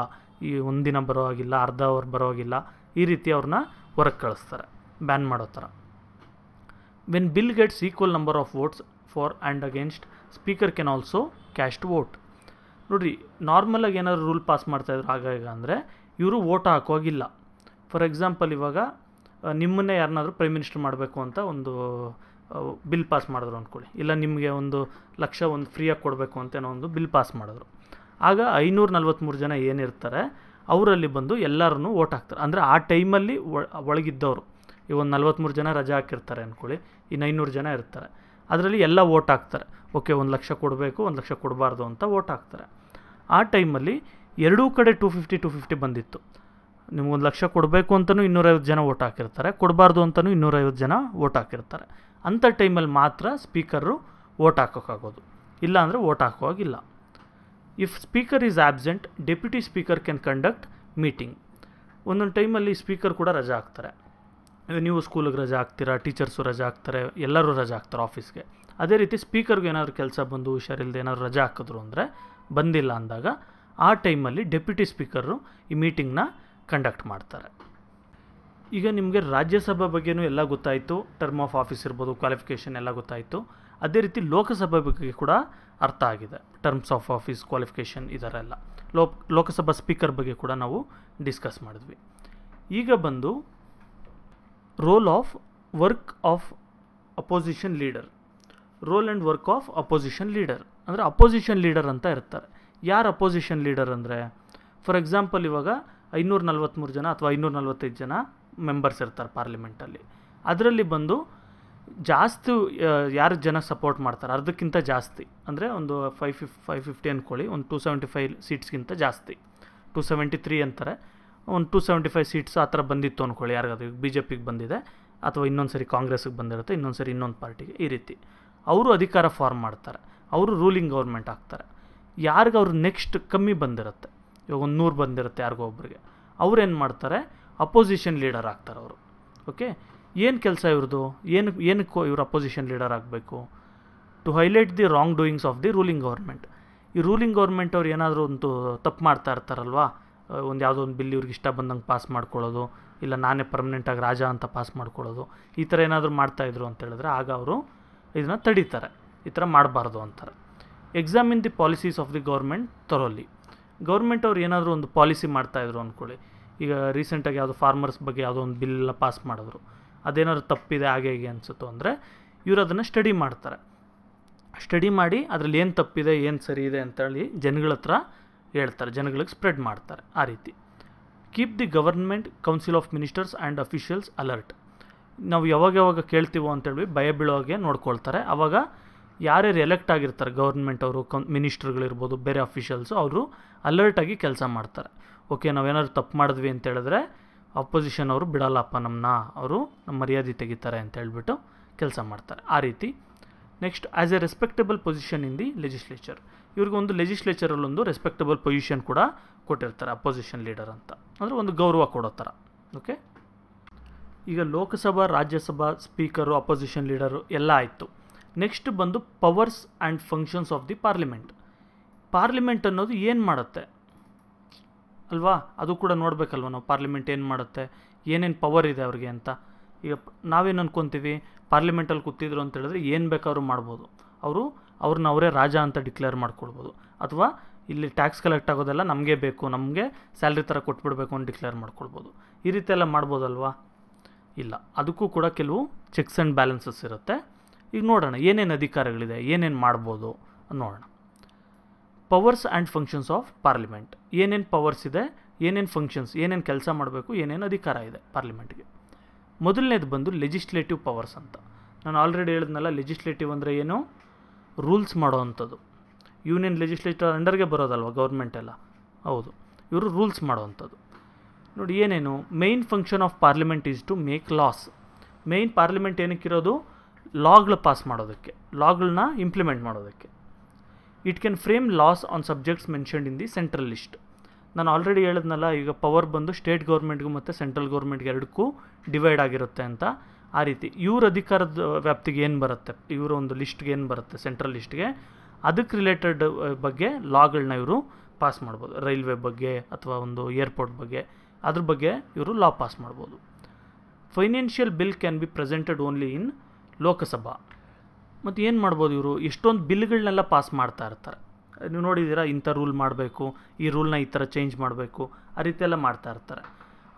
ಈ ಒಂದು ದಿನ ಬರೋ ಆಗಿಲ್ಲ ಅರ್ಧ ಅವರ್ ಬರೋ ಆಗಿಲ್ಲ ಈ ರೀತಿ ಅವ್ರನ್ನ ಹೊರಗೆ ಕಳಿಸ್ತಾರೆ ಬ್ಯಾನ್ ಮಾಡೋ ಥರ when bill gets equal number of votes for and against speaker can also cast vote ನೋಡಿರಿ ನಾರ್ಮಲಾಗಿ ಏನಾದರೂ ರೂಲ್ ಪಾಸ್ ಮಾಡ್ತಾಯಿದ್ರು ಆಗಾಗ ಅಂದರೆ ಇವರು ವೋಟ್ ಹಾಕೋಗಿಲ್ಲ ಫಾರ್ ಎಕ್ಸಾಂಪಲ್ ಇವಾಗ ನಿಮ್ಮನ್ನೇ ಯಾರನ್ನಾದರೂ ಪ್ರೈಮ್ ಮಿನಿಸ್ಟರ್ ಮಾಡಬೇಕು ಅಂತ ಒಂದು ಬಿಲ್ ಪಾಸ್ ಮಾಡಿದ್ರು ಅಂದ್ಕೊಳ್ಳಿ ಇಲ್ಲ ನಿಮಗೆ ಒಂದು ಲಕ್ಷ ಒಂದು ಫ್ರೀಯಾಗಿ ಕೊಡಬೇಕು ಅಂತೇನೋ ಒಂದು ಬಿಲ್ ಪಾಸ್ ಮಾಡಿದ್ರು ಆಗ ಐನೂರ ನಲ್ವತ್ತ್ಮೂರು ಜನ ಏನಿರ್ತಾರೆ ಅವರಲ್ಲಿ ಬಂದು ಎಲ್ಲರೂ ಓಟ್ ಹಾಕ್ತಾರೆ ಅಂದರೆ ಆ ಟೈಮಲ್ಲಿ ಒಳಗಿದ್ದವರು ಈ ಒಂದು ನಲ್ವತ್ತ್ಮೂರು ಜನ ರಜೆ ಹಾಕಿರ್ತಾರೆ ಅಂದ್ಕೊಳ್ಳಿ ಇನ್ನು ಐನೂರು ಜನ ಇರ್ತಾರೆ ಅದರಲ್ಲಿ ಎಲ್ಲ ಓಟ್ ಹಾಕ್ತಾರೆ ಓಕೆ ಒಂದು ಲಕ್ಷ ಕೊಡಬೇಕು ಒಂದು ಲಕ್ಷ ಕೊಡಬಾರ್ದು ಅಂತ ಓಟ್ ಹಾಕ್ತಾರೆ ಆ ಟೈಮಲ್ಲಿ ಎರಡೂ ಕಡೆ ಟೂ ಫಿಫ್ಟಿ ಟು ಫಿಫ್ಟಿ ಬಂದಿತ್ತು ನಿಮ್ಗೊಂದು ಲಕ್ಷ ಕೊಡಬೇಕು ಅಂತಲೂ ಇನ್ನೂರೈವತ್ತು ಜನ ಓಟ್ ಹಾಕಿರ್ತಾರೆ ಕೊಡಬಾರ್ದು ಅಂತಲೂ ಇನ್ನೂರೈವತ್ತು ಜನ ಓಟ್ ಹಾಕಿರ್ತಾರೆ ಅಂಥ ಟೈಮಲ್ಲಿ ಮಾತ್ರ ಸ್ಪೀಕರು ಓಟ್ ಹಾಕೋಕ್ಕಾಗೋದು ಇಲ್ಲಾಂದರೆ ಓಟ್ ಹಾಕೋವಾಗಿಲ್ಲ if speaker is absent deputy speaker can conduct meeting ಒಂದೊಂದು ಟೈಮಲ್ಲಿ ಸ್ಪೀಕರ್ ಕೂಡ ರಜಾ ಹಾಕ್ತಾರೆ ನೀವು ಸ್ಕೂಲಿಗೆ ರಜೆ ಹಾಕ್ತೀರಾ ಟೀಚರ್ಸು ರಜಾ ಹಾಕ್ತಾರೆ ಎಲ್ಲರೂ ರಜಾ ಹಾಕ್ತಾರೆ ಆಫೀಸ್ಗೆ ಅದೇ ರೀತಿ ಸ್ಪೀಕರ್ಗೆ ಏನಾದ್ರು ಕೆಲಸ ಬಂದು ಹುಷಾರಿಲ್ಲದೆ ಏನಾದರೂ ರಜಾ ಹಾಕಿದ್ರು ಅಂದರೆ ಬಂದಿಲ್ಲ ಅಂದಾಗ ಆ ಟೈಮಲ್ಲಿ ಡೆಪ್ಯೂಟಿ ಸ್ಪೀಕರು ಈ ಮೀಟಿಂಗ್ನ ಕಂಡಕ್ಟ್ ಮಾಡ್ತಾರೆ ಈಗ ನಿಮಗೆ ರಾಜ್ಯಸಭಾ ಬಗ್ಗೆಯೂ ಎಲ್ಲ ಗೊತ್ತಾಯಿತು ಟರ್ಮ್ ಆಫ್ ಆಫೀಸ್ ಇರ್ಬೋದು ಕ್ವಾಲಿಫಿಕೇಷನ್ ಎಲ್ಲ ಗೊತ್ತಾಯಿತು ಅದೇ ರೀತಿ ಲೋಕಸಭೆ ಬಗ್ಗೆ ಕೂಡ ಅರ್ಥ ಆಗಿದೆ ಟರ್ಮ್ಸ್ ಆಫ್ ಆಫೀಸ್ ಕ್ವಾಲಿಫಿಕೇಷನ್ ಇದರಲ್ಲ ಲೋ ಲೋಕಸಭಾ ಸ್ಪೀಕರ್ ಬಗ್ಗೆ ಕೂಡ ನಾವು ಡಿಸ್ಕಸ್ ಮಾಡಿದ್ವಿ ಈಗ ಬಂದು role of work of opposition leader role and work of opposition leader ಅಂದರೆ ಅಪೋಸಿಷನ್ ಲೀಡರ್ ಅಂತ ಇರ್ತಾರೆ ಯಾರು ಅಪೋಸಿಷನ್ ಲೀಡರ್ ಅಂದರೆ ಫಾರ್ ಎಕ್ಸಾಂಪಲ್ ಇವಾಗ ಐನೂರ ನಲ್ವತ್ತ್ಮೂರು ಜನ ಅಥವಾ ಐನೂರ ನಲ್ವತ್ತೈದು ಜನ ಮೆಂಬರ್ಸ್ ಇರ್ತಾರೆ ಪಾರ್ಲಿಮೆಂಟಲ್ಲಿ ಅದರಲ್ಲಿ ಬಂದು ಜಾಸ್ತಿ ಯಾರು ಜನ ಸಪೋರ್ಟ್ ಮಾಡ್ತಾರೆ ಅರ್ಧಕ್ಕಿಂತ ಜಾಸ್ತಿ ಅಂದರೆ ಒಂದು ಫೈವ್ ಫಿಫ್ ಫೈವ್ ಫಿಫ್ಟಿ ಅಂದ್ಕೊಳ್ಳಿ ಒಂದು ಟೂ ಸೆವೆಂಟಿ ಫೈವ್ ಸೀಟ್ಸ್ಗಿಂತ ಜಾಸ್ತಿ ಟೂ ಸೆವೆಂಟಿ ತ್ರೀ ಅಂತಾರೆ ಒಂದು ಟೂ ಸೆವೆಂಟಿ ಫೈವ್ ಸೀಟ್ಸ್ ಆ ಥರ ಬಂದಿತ್ತು ಅಂದ್ಕೊಳ್ಳಿ ಯಾರಿಗಾದ್ರು ಬಿ ಜೆ ಪಿಗೆ ಬಂದಿದೆ ಅಥವಾ ಇನ್ನೊಂದು ಸರಿ ಕಾಂಗ್ರೆಸ್ಗೆ ಬಂದಿರುತ್ತೆ ಇನ್ನೊಂದು ಸರಿ ಇನ್ನೊಂದು ಪಾರ್ಟಿಗೆ ಈ ರೀತಿ ಅವರು ಅಧಿಕಾರ ಫಾರ್ಮ್ ಮಾಡ್ತಾರೆ ಅವರು ರೂಲಿಂಗ್ ಗೌರ್ಮೆಂಟ್ ಆಗ್ತಾರೆ ಯಾರಿಗವ್ರು ನೆಕ್ಸ್ಟ್ ಕಮ್ಮಿ ಬಂದಿರುತ್ತೆ ಇವಾಗ ಒಂದು ನೂರು ಬಂದಿರುತ್ತೆ ಯಾರಿಗೋ ಒಬ್ಬರಿಗೆ ಅವ್ರೇನು ಮಾಡ್ತಾರೆ ಅಪೋಸಿಷನ್ ಲೀಡರ್ ಆಗ್ತಾರೆ ಅವರು ಓಕೆ ಏನು ಕೆಲಸ ಇವ್ರದ್ದು ಏನು ಏನಕ್ಕೆ ಇವರು ಅಪೋಸಿಷನ್ ಲೀಡರ್ ಆಗಬೇಕು to highlight the wrong doings of the ruling government ಈ ರೂಲಿಂಗ್ ಗೌರ್ಮೆಂಟ್ ಅವ್ರು ಏನಾದರೂ ಒಂದು ತಪ್ಪು ಮಾಡ್ತಾ ಇರ್ತಾರಲ್ವಾ ಒಂದು ಯಾವುದೋ ಒಂದು ಬಿಲ್ ಇವ್ರಿಗೆ ಇಷ್ಟ ಬಂದಂಗೆ ಪಾಸ್ ಮಾಡ್ಕೊಳ್ಳೋದು ಇಲ್ಲ ನಾನೇ ಪರ್ಮನೆಂಟಾಗಿ ರಾಜ ಅಂತ ಪಾಸ್ ಮಾಡ್ಕೊಳ್ಳೋದು ಈ ಥರ ಏನಾದರೂ ಮಾಡ್ತಾಯಿದ್ರು ಅಂತ ಹೇಳಿದ್ರೆ ಆಗ ಅವರು ಇದನ್ನು ತಡೀತಾರೆ ಈ ಥರ ಮಾಡಬಾರ್ದು ಅಂತಾರೆ examine the policies of the government ತರೋಲಿ ಗೌರ್ಮೆಂಟ್ ಅವ್ರು ಏನಾದರೂ ಒಂದು ಪಾಲಿಸಿ ಮಾಡ್ತಾಯಿದ್ರು ಅಂದ್ಕೊಳ್ಳಿ ಈಗ ರೀಸೆಂಟಾಗಿ ಯಾವುದೋ ಫಾರ್ಮರ್ಸ್ ಬಗ್ಗೆ ಯಾವುದೋ ಒಂದು ಬಿಲ್ಲ ಪಾಸ್ ಮಾಡಿದ್ರು ಅದೇನಾದ್ರು ತಪ್ಪಿದೆ ಹಾಗೆ ಹೀಗೆ ಅನಿಸುತ್ತೋ ಅಂದರೆ ಇವರು ಅದನ್ನು ಸ್ಟಡಿ ಮಾಡ್ತಾರೆ ಸ್ಟಡಿ ಮಾಡಿ ಅದರಲ್ಲಿ ಏನು ತಪ್ಪಿದೆ ಏನು ಸರಿ ಇದೆ ಅಂತೇಳಿ ಜನಗಳ ಹತ್ರ ಹೇಳ್ತಾರೆ ಜನಗಳಿಗೆ ಸ್ಪ್ರೆಡ್ ಮಾಡ್ತಾರೆ ಆ ರೀತಿ keep the government council of ministers and officials alert ನಾವು ಯಾವಾಗ ಯಾವಾಗ ಕೇಳ್ತೀವೋ ಅಂತೇಳಿ ಭಯ ಬೀಳೋಗೆ ನೋಡ್ಕೊಳ್ತಾರೆ ಆವಾಗ ಯಾರ್ಯಾರು ಎಲೆಕ್ಟ್ ಆಗಿರ್ತಾರೆ ಗೌರ್ಮೆಂಟ್ ಅವರು ಕೌನ್ ಮಿನಿಸ್ಟ್ರುಗಳಿರ್ಬೋದು ಬೇರೆ ಅಫಿಷಿಯಲ್ಸು ಅವರು ಅಲರ್ಟಾಗಿ ಕೆಲಸ ಮಾಡ್ತಾರೆ ಓಕೆ ನಾವೇನಾದ್ರು ತಪ್ಪು ಮಾಡಿದ್ವಿ ಅಂತ ಹೇಳಿದ್ರೆ ಅಪೋಸಿಷನ್ ಅವರು ಬಿಡಲ್ಲಪ್ಪ ನಮ್ಮನ್ನ ಅವರು ನಮ್ಮ ಮರ್ಯಾದೆ ತೆಗಿತಾರೆ ಅಂತ ಹೇಳಿಬಿಟ್ಟು ಕೆಲಸ ಮಾಡ್ತಾರೆ ಆ ರೀತಿ next as a respectable position in the legislature ಲೆಜಿಸ್ಲೇಚರಲ್ಲಿ ಲೆಜಿಸ್ಲೇಚರಲ್ಲೊಂದು ರೆಸ್ಪೆಕ್ಟಬಲ್ ಪೊಸಿಷನ್ ಕೂಡ ಕೊಟ್ಟಿರ್ತಾರೆ ಅಪೋಸಿಷನ್ ಲೀಡರ್ ಅಂತ ಅಂದರೆ ಒಂದು ಗೌರವ ಕೊಡೋ ಥರ ಓಕೆ ಈಗ Lok Sabha Rajya Sabha speaker opposition leader ಎಲ್ಲ ಆಯಿತು ನೆಕ್ಸ್ಟ್ ಬಂದು powers and functions of the parliament parliament ಅನ್ನೋದು ಏನು ಮಾಡುತ್ತೆ ಅಲ್ವಾ ಅದು ಕೂಡ ನೋಡಬೇಕಲ್ವ ನಾವು ಪಾರ್ಲಿಮೆಂಟ್ ಏನು ಮಾಡುತ್ತೆ ಏನೇನು ಪವರ್ ಇದೆ ಅವ್ರಿಗೆ ಅಂತ ಈಗ ನಾವೇನು ಅಂದ್ಕೊತೀವಿ ಪಾರ್ಲಿಮೆಂಟಲ್ಲಿ ಕೂತಿದ್ರು ಅಂತ ಹೇಳಿದ್ರೆ ಏನು ಬೇಕಾದ್ರೂ ಮಾಡ್ಬೋದು ಅವರು ಅವ್ರನ್ನ ಅವರೇ ರಾಜ ಅಂತ ಡಿಕ್ಲೇರ್ ಮಾಡ್ಕೊಳ್ಬೋದು ಅಥವಾ ಇಲ್ಲಿ ಟ್ಯಾಕ್ಸ್ ಕಲೆಕ್ಟ್ ಆಗೋದೆಲ್ಲ ನಮಗೆ ಬೇಕು ನಮಗೆ ಸ್ಯಾಲ್ರಿ ಥರ ಕೊಟ್ಬಿಡ್ಬೇಕು ಅಂತ ಡಿಕ್ಲೇರ್ ಮಾಡ್ಕೊಳ್ಬೋದು ಈ ರೀತಿ ಎಲ್ಲ ಮಾಡ್ಬೋದಲ್ವಾ ಇಲ್ಲ ಅದಕ್ಕೂ ಕೂಡ ಕೆಲವು ಚೆಕ್ಸ್ ಆ್ಯಂಡ್ ಬ್ಯಾಲೆನ್ಸಸ್ ಇರುತ್ತೆ ಈಗ ನೋಡೋಣ ಏನೇನು ಅಧಿಕಾರಗಳಿದೆ ಏನೇನು ಮಾಡ್ಬೋದು ನೋಡೋಣ powers and functions of parliament ಏನೇನು ಪವರ್ಸ್ ಇದೆ ಏನೇನು ಫಂಕ್ಷನ್ಸ್ ಏನೇನು ಕೆಲಸ ಮಾಡಬೇಕು ಏನೇನು ಅಧಿಕಾರ ಇದೆ ಪಾರ್ಲಿಮೆಂಟ್ಗೆ ಮೊದಲನೇದು ಬಂದು ಲೆಜಿಸ್ಲೇಟಿವ್ ಪವರ್ಸ್ ಅಂತ ನಾನು ಆಲ್ರೆಡಿ ಹೇಳಿದ್ನಲ್ಲ ಲೆಜಿಸ್ಲೇಟಿವ್ ಅಂದರೆ ಏನು ರೂಲ್ಸ್ ಮಾಡೋವಂಥದ್ದು ಯೂನಿಯನ್ ಲೆಜಿಸ್ಲೇಟರ್ ಅಂಡರ್ಗೆ ಬರೋದಲ್ವ ಗೌರ್ಮೆಂಟ್ ಎಲ್ಲ ಹೌದು ಇವರು ರೂಲ್ಸ್ ಮಾಡೋವಂಥದ್ದು ನೋಡಿ ಏನೇನು main function of parliament is to make laws main parliament ಏನಕ್ಕಿರೋದು ಲಾಗಳು ಪಾಸ್ ಮಾಡೋದಕ್ಕೆ ಲಾಗಳನ್ನ ಇಂಪ್ಲಿಮೆಂಟ್ ಮಾಡೋದಕ್ಕೆ it can frame laws on subjects mentioned in the central list ನಾನು ಆಲ್ರೆಡಿ ಹೇಳಿದ್ನಲ್ಲ ಈಗ ಪವರ್ ಬಂದು ಸ್ಟೇಟ್ ಗೌರ್ಮೆಂಟ್ಗೂ ಮತ್ತು ಸೆಂಟ್ರಲ್ ಗೌರ್ಮೆಂಟ್ಗೆ ಎರಡಕ್ಕೂ ಡಿವೈಡ್ ಆಗಿರುತ್ತೆ ಅಂತ ಆ ರೀತಿ ಇವ್ರ ಅಧಿಕಾರದ ವ್ಯಾಪ್ತಿಗೆ ಏನು ಬರುತ್ತೆ ಇವರ ಒಂದು ಲಿಸ್ಟ್ಗೆ ಏನು ಬರುತ್ತೆ ಸೆಂಟ್ರಲ್ ಲಿಸ್ಟ್ಗೆ ಅದಕ್ಕೆ ರಿಲೇಟೆಡ್ ಬಗ್ಗೆ ಲಾಗಳನ್ನ ಇವರು ಪಾಸ್ ಮಾಡ್ಬೋದು ರೈಲ್ವೆ ಬಗ್ಗೆ ಅಥವಾ ಒಂದು ಏರ್ಪೋರ್ಟ್ ಬಗ್ಗೆ ಅದ್ರ ಬಗ್ಗೆ ಇವರು ಲಾ ಪಾಸ್ ಮಾಡ್ಬೋದು financial bill can be presented only in Lok Sabha ಮತ್ತು ಏನು ಮಾಡ್ಬೋದು ಇವರು ಎಷ್ಟೊಂದು ಬಿಲ್ಗಳನ್ನೆಲ್ಲ ಪಾಸ್ ಮಾಡ್ತಾ ಇರ್ತಾರೆ ನೀವು ನೋಡಿದ್ದೀರಾ ಇಂಥ ರೂಲ್ ಮಾಡಬೇಕು ಈ ರೂಲ್ನ ಈ ಥರ ಚೇಂಜ್ ಮಾಡಬೇಕು ಆ ರೀತಿ ಎಲ್ಲ ಮಾಡ್ತಾ ಇರ್ತಾರೆ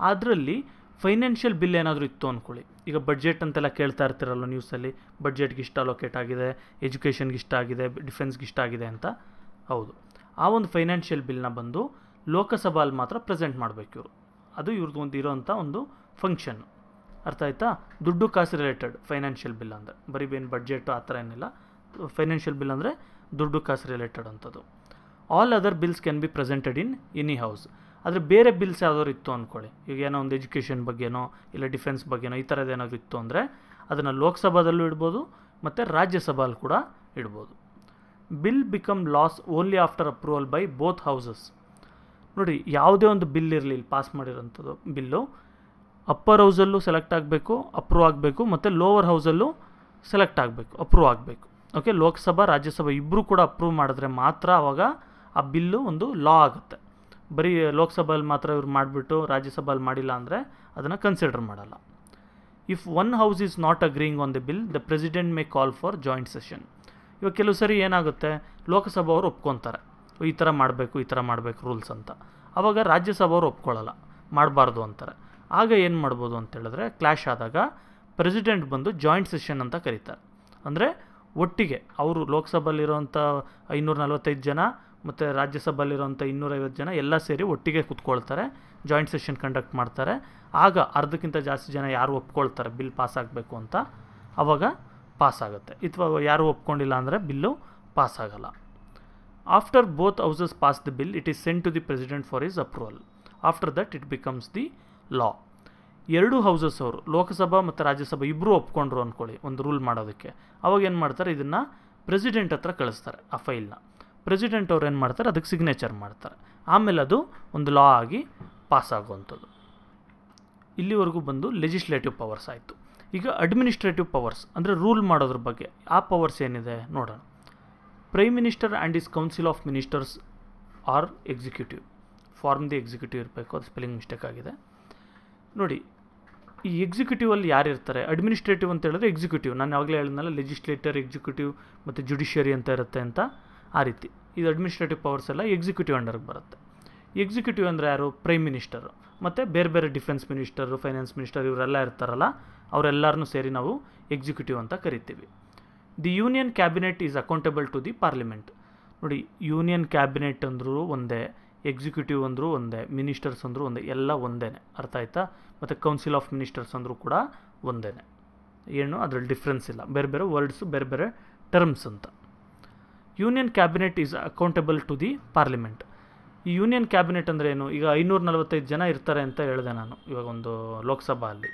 ಅದರಲ್ಲಿ ಫೈನಾನ್ಷಿಯಲ್ ಬಿಲ್ ಏನಾದರೂ ಇತ್ತು ಅಂದ್ಕೊಳ್ಳಿ ಈಗ ಬಡ್ಜೆಟ್ ಅಂತೆಲ್ಲ ಕೇಳ್ತಾ ಇರ್ತೀರಲ್ಲ ನ್ಯೂಸಲ್ಲಿ ಬಡ್ಜೆಟ್ಗೆ ಇಷ್ಟು ಅಲೋಕೇಟ್ ಆಗಿದೆ ಎಜುಕೇಷನ್ಗೆ ಇಷ್ಟ ಆಗಿದೆ ಡಿಫೆನ್ಸ್ಗೆ ಇಷ್ಟ ಆಗಿದೆ ಅಂತ ಹೌದು ಆ ಒಂದು ಫೈನಾನ್ಷಿಯಲ್ ಬಿಲ್ನ ಬಂದು ಲೋಕಸಭಾಲ ಮಾತ್ರ ಪ್ರೆಸೆಂಟ್ ಮಾಡಬೇಕು ಇವರು ಅದು ಇವ್ರದ್ದು ಒಂದು ಇರೋವಂಥ ಒಂದು ಫಂಕ್ಷನ್ನು ಅರ್ಥ ಆಯ್ತಾ ದುಡ್ಡು ಕಾಸು ರಿಲೇಟೆಡ್ ಫೈನಾನ್ಷಿಯಲ್ ಬಿಲ್ ಅಂದರೆ ಬರೀ ಏನು ಬಡ್ಜೆಟು ಆ ಥರ ಏನಿಲ್ಲ ಫೈನಾನ್ಷಿಯಲ್ ಬಿಲ್ ಅಂದರೆ ದುಡ್ಡು ಕಾಸು ರಿಲೇಟೆಡ್ ಅಂಥದ್ದು all other bills can be presented in any house ಆದರೆ ಬೇರೆ ಬಿಲ್ಸ್ ಯಾವ್ದಾದ್ರು ಇತ್ತು ಅಂದ್ಕೊಳ್ಳಿ ಈಗ ಏನೋ ಒಂದು ಎಜುಕೇಷನ್ ಬಗ್ಗೆನೋ ಇಲ್ಲ ಡಿಫೆನ್ಸ್ ಬಗ್ಗೆನೋ ಈ ಥರದ್ದು ಏನಾದ್ರು ಇತ್ತು ಅಂದರೆ ಅದನ್ನು ಲೋಕಸಭಾದಲ್ಲೂ ಇಡ್ಬೋದು ಮತ್ತು ರಾಜ್ಯಸಭಾಲ್ಲೂ ಕೂಡ ಇಡ್ಬೋದು bill become laws only after approval by both houses ನೋಡಿ ಯಾವುದೇ ಒಂದು ಬಿಲ್ ಇರಲಿ ಪಾಸ್ ಮಾಡಿರೋಂಥದ್ದು ಬಿಲ್ಲು ಅಪ್ಪರ್ ಹೌಸಲ್ಲೂ ಸೆಲೆಕ್ಟ್ ಆಗಬೇಕು ಅಪ್ರೂವ್ ಆಗಬೇಕು ಮತ್ತು ಲೋವರ್ ಹೌಸಲ್ಲೂ ಸೆಲೆಕ್ಟ್ ಆಗಬೇಕು ಅಪ್ರೂವ್ ಆಗಬೇಕು ಓಕೆ ಲೋಕಸಭಾ ರಾಜ್ಯಸಭಾ ಇಬ್ಬರೂ ಕೂಡ ಅಪ್ರೂವ್ ಮಾಡಿದ್ರೆ ಮಾತ್ರ ಆವಾಗ ಆ ಬಿಲ್ಲು ಒಂದು ಲಾ ಆಗುತ್ತೆ ಬರೀ ಲೋಕಸಭೆಯಲ್ಲಿ ಮಾತ್ರ ಇವ್ರು ಮಾಡಿಬಿಟ್ಟು ರಾಜ್ಯಸಭೆಯಲ್ಲಿ ಮಾಡಿಲ್ಲ ಅಂದರೆ ಅದನ್ನು ಕನ್ಸಿಡರ್ ಮಾಡಲ್ಲ if one house is not agreeing on the bill the president may call for joint session ಇವಾಗ ಕೆಲವು ಸರಿ ಏನಾಗುತ್ತೆ ಲೋಕಸಭಾ ಅವರು ಒಪ್ಕೊತಾರೆ ಈ ಥರ ಮಾಡಬೇಕು ಈ ಥರ ಮಾಡಬೇಕು ರೂಲ್ಸ್ ಅಂತ ಆವಾಗ ರಾಜ್ಯಸಭಾ ಅವರು ಒಪ್ಕೊಳ್ಳಲ್ಲ ಮಾಡಬಾರ್ದು ಅಂತಾರೆ ಆಗ ಏನು ಮಾಡ್ಬೋದು ಅಂತೇಳಿದ್ರೆ ಕ್ಲ್ಯಾಶ್ ಆದಾಗ ಪ್ರೆಸಿಡೆಂಟ್ ಬಂದು ಜಾಯಿಂಟ್ ಸೆಷನ್ ಅಂತ ಕರೀತಾರೆ ಅಂದರೆ ಒಟ್ಟಿಗೆ ಅವರು ಲೋಕಸಭೆಯಲ್ಲಿರೋಂಥ ಐನೂರ ನಲ್ವತ್ತೈದು ಜನ ಮತ್ತು ರಾಜ್ಯಸಭೆಯಲ್ಲಿರೋಂಥ ಇನ್ನೂರೈವತ್ತು ಜನ ಎಲ್ಲ ಸೇರಿ ಒಟ್ಟಿಗೆ ಕೂತ್ಕೊಳ್ತಾರೆ ಜಾಯಿಂಟ್ ಸೆಷನ್ ಕಂಡಕ್ಟ್ ಮಾಡ್ತಾರೆ ಆಗ ಅರ್ಧಕ್ಕಿಂತ ಜಾಸ್ತಿ ಜನ ಯಾರು ಒಪ್ಕೊಳ್ತಾರೆ ಬಿಲ್ ಪಾಸ್ ಆಗಬೇಕು ಅಂತ ಅವಾಗ ಪಾಸ್ ಆಗುತ್ತೆ ಅಥವಾ ಯಾರು ಒಪ್ಕೊಂಡಿಲ್ಲ ಅಂದರೆ ಬಿಲ್ಲು ಪಾಸ್ ಆಗಲ್ಲ after both houses pass the bill it is sent to the president for his approval after that it becomes the law ಎರಡೂ ಹೌಸಸ್ ಅವರು ಲೋಕಸಭಾ ಮತ್ತು ರಾಜ್ಯಸಭಾ ಇಬ್ಬರೂ ಒಪ್ಕೊಂಡ್ರು ಅಂದ್ಕೊಳ್ಳಿ ಒಂದು ರೂಲ್ ಮಾಡೋದಕ್ಕೆ ಅವಾಗ ಏನು ಮಾಡ್ತಾರೆ ಇದನ್ನು ಪ್ರೆಸಿಡೆಂಟ್ ಹತ್ರ ಕಳಿಸ್ತಾರೆ ಆ ಫೈಲ್ನ ಪ್ರೆಸಿಡೆಂಟ್ ಅವ್ರು ಏನು ಮಾಡ್ತಾರೆ ಅದಕ್ಕೆ ಸಿಗ್ನೇಚರ್ ಮಾಡ್ತಾರೆ ಆಮೇಲೆ ಅದು ಒಂದು ಲಾ ಆಗಿ ಪಾಸ್ ಆಗುವಂಥದ್ದು ಇಲ್ಲಿವರೆಗೂ ಬಂದು ಲೆಜಿಸ್ಲೇಟಿವ್ ಪವರ್ಸ್ ಆಯಿತು ಈಗ ಅಡ್ಮಿನಿಸ್ಟ್ರೇಟಿವ್ ಪವರ್ಸ್ ಅಂದರೆ ರೂಲ್ ಮಾಡೋದ್ರ ಬಗ್ಗೆ ಆ ಪವರ್ಸ್ ಏನಿದೆ ನೋಡೋಣ prime minister and his council of ministers are executive form the executive ಇರಬೇಕು ಅದು ಸ್ಪೆಲ್ಲಿಂಗ್ ಮಿಸ್ಟೇಕ್ ಆಗಿದೆ ನೋಡಿ ಈ ಎಕ್ಸಿಕ್ಯೂಟಿವ್ ಅಲ್ಲಿ ಇರ್ತಾರೆ ಅಡ್ಮಿನಿಸ್ಟ್ರೇಟಿವ್ ಅಂತ ಹೇಳಿದ್ರೆ ಎಕ್ಸಿಕ್ಯೂಟಿವ್ ನಾನು ಯಾವಾಗಲೇ ಹೇಳಿದ್ನಲ್ಲ ಲೆಜಿಸ್ಲೇಟರ್ ಎಕ್ಸಿಕ್ಯೂಟಿವ್ ಮತ್ತು ಜುಡಿಷಿಯರಿ ಅಂತ ಇರುತ್ತೆ ಅಂತ ಆ ರೀತಿ ಇದು ಅಡ್ಮಿನಿಸ್ಟ್ರೇಟಿವ್ ಪವರ್ಸ್ ಎಲ್ಲ ಎಕ್ಸಿಕ್ಯೂಟಿವ್ ಅಂಡರ್ಗೆ ಬರುತ್ತೆ ಎಕ್ಸಿಕ್ಯೂಟಿವ್ ಅಂದರೆ ಯಾರು ಪ್ರೈಮ್ ಮಿನಿಸ್ಟರು ಮತ್ತು ಬೇರೆ ಬೇರೆ ಡಿಫೆನ್ಸ್ ಮಿನಿಸ್ಟರು ಫೈನಾನ್ಸ್ ಮಿನಿಸ್ಟರ್ ಇವರೆಲ್ಲ ಇರ್ತಾರಲ್ಲ ಅವರೆಲ್ಲರನ್ನೂ ಸೇರಿ ನಾವು ಎಕ್ಸಿಕ್ಯೂಟಿವ್ ಅಂತ ಕರಿತೀವಿ the union cabinet is accountable to the parliament ನೋಡಿ ಯೂನಿಯನ್ ಕ್ಯಾಬಿನೆಟ್ ಅಂದರೂ ಒಂದೇ ಎಕ್ಸಿಕ್ಯೂಟಿವ್ ಅಂದರೂ ಒಂದೇ ಮಿನಿಸ್ಟರ್ಸ್ ಅಂದರೂ ಒಂದೇ ಎಲ್ಲ ಒಂದೇ ಅರ್ಥ ಆಯ್ತಾ ಮತ್ತು ಕೌನ್ಸಿಲ್ ಆಫ್ ಮಿನಿಸ್ಟರ್ಸ್ ಅಂದರೂ ಕೂಡ ಒಂದೇ ಏನು ಅದರಲ್ಲಿ ಡಿಫ್ರೆನ್ಸ್ ಇಲ್ಲ ಬೇರೆ ಬೇರೆ ವರ್ಡ್ಸು ಬೇರೆ ಬೇರೆ ಟರ್ಮ್ಸ್ ಅಂತ union cabinet is accountable to the parliament ಈ ಯೂನಿಯನ್ ಕ್ಯಾಬಿನೆಟ್ ಅಂದರೆ ಏನು ಈಗ ಐನೂರ ನಲವತ್ತೈದು ಜನ ಇರ್ತಾರೆ ಅಂತ ಹೇಳಿದೆ ನಾನು ಇವಾಗ ಒಂದು ಲೋಕಸಭಾ ಅಲ್ಲಿ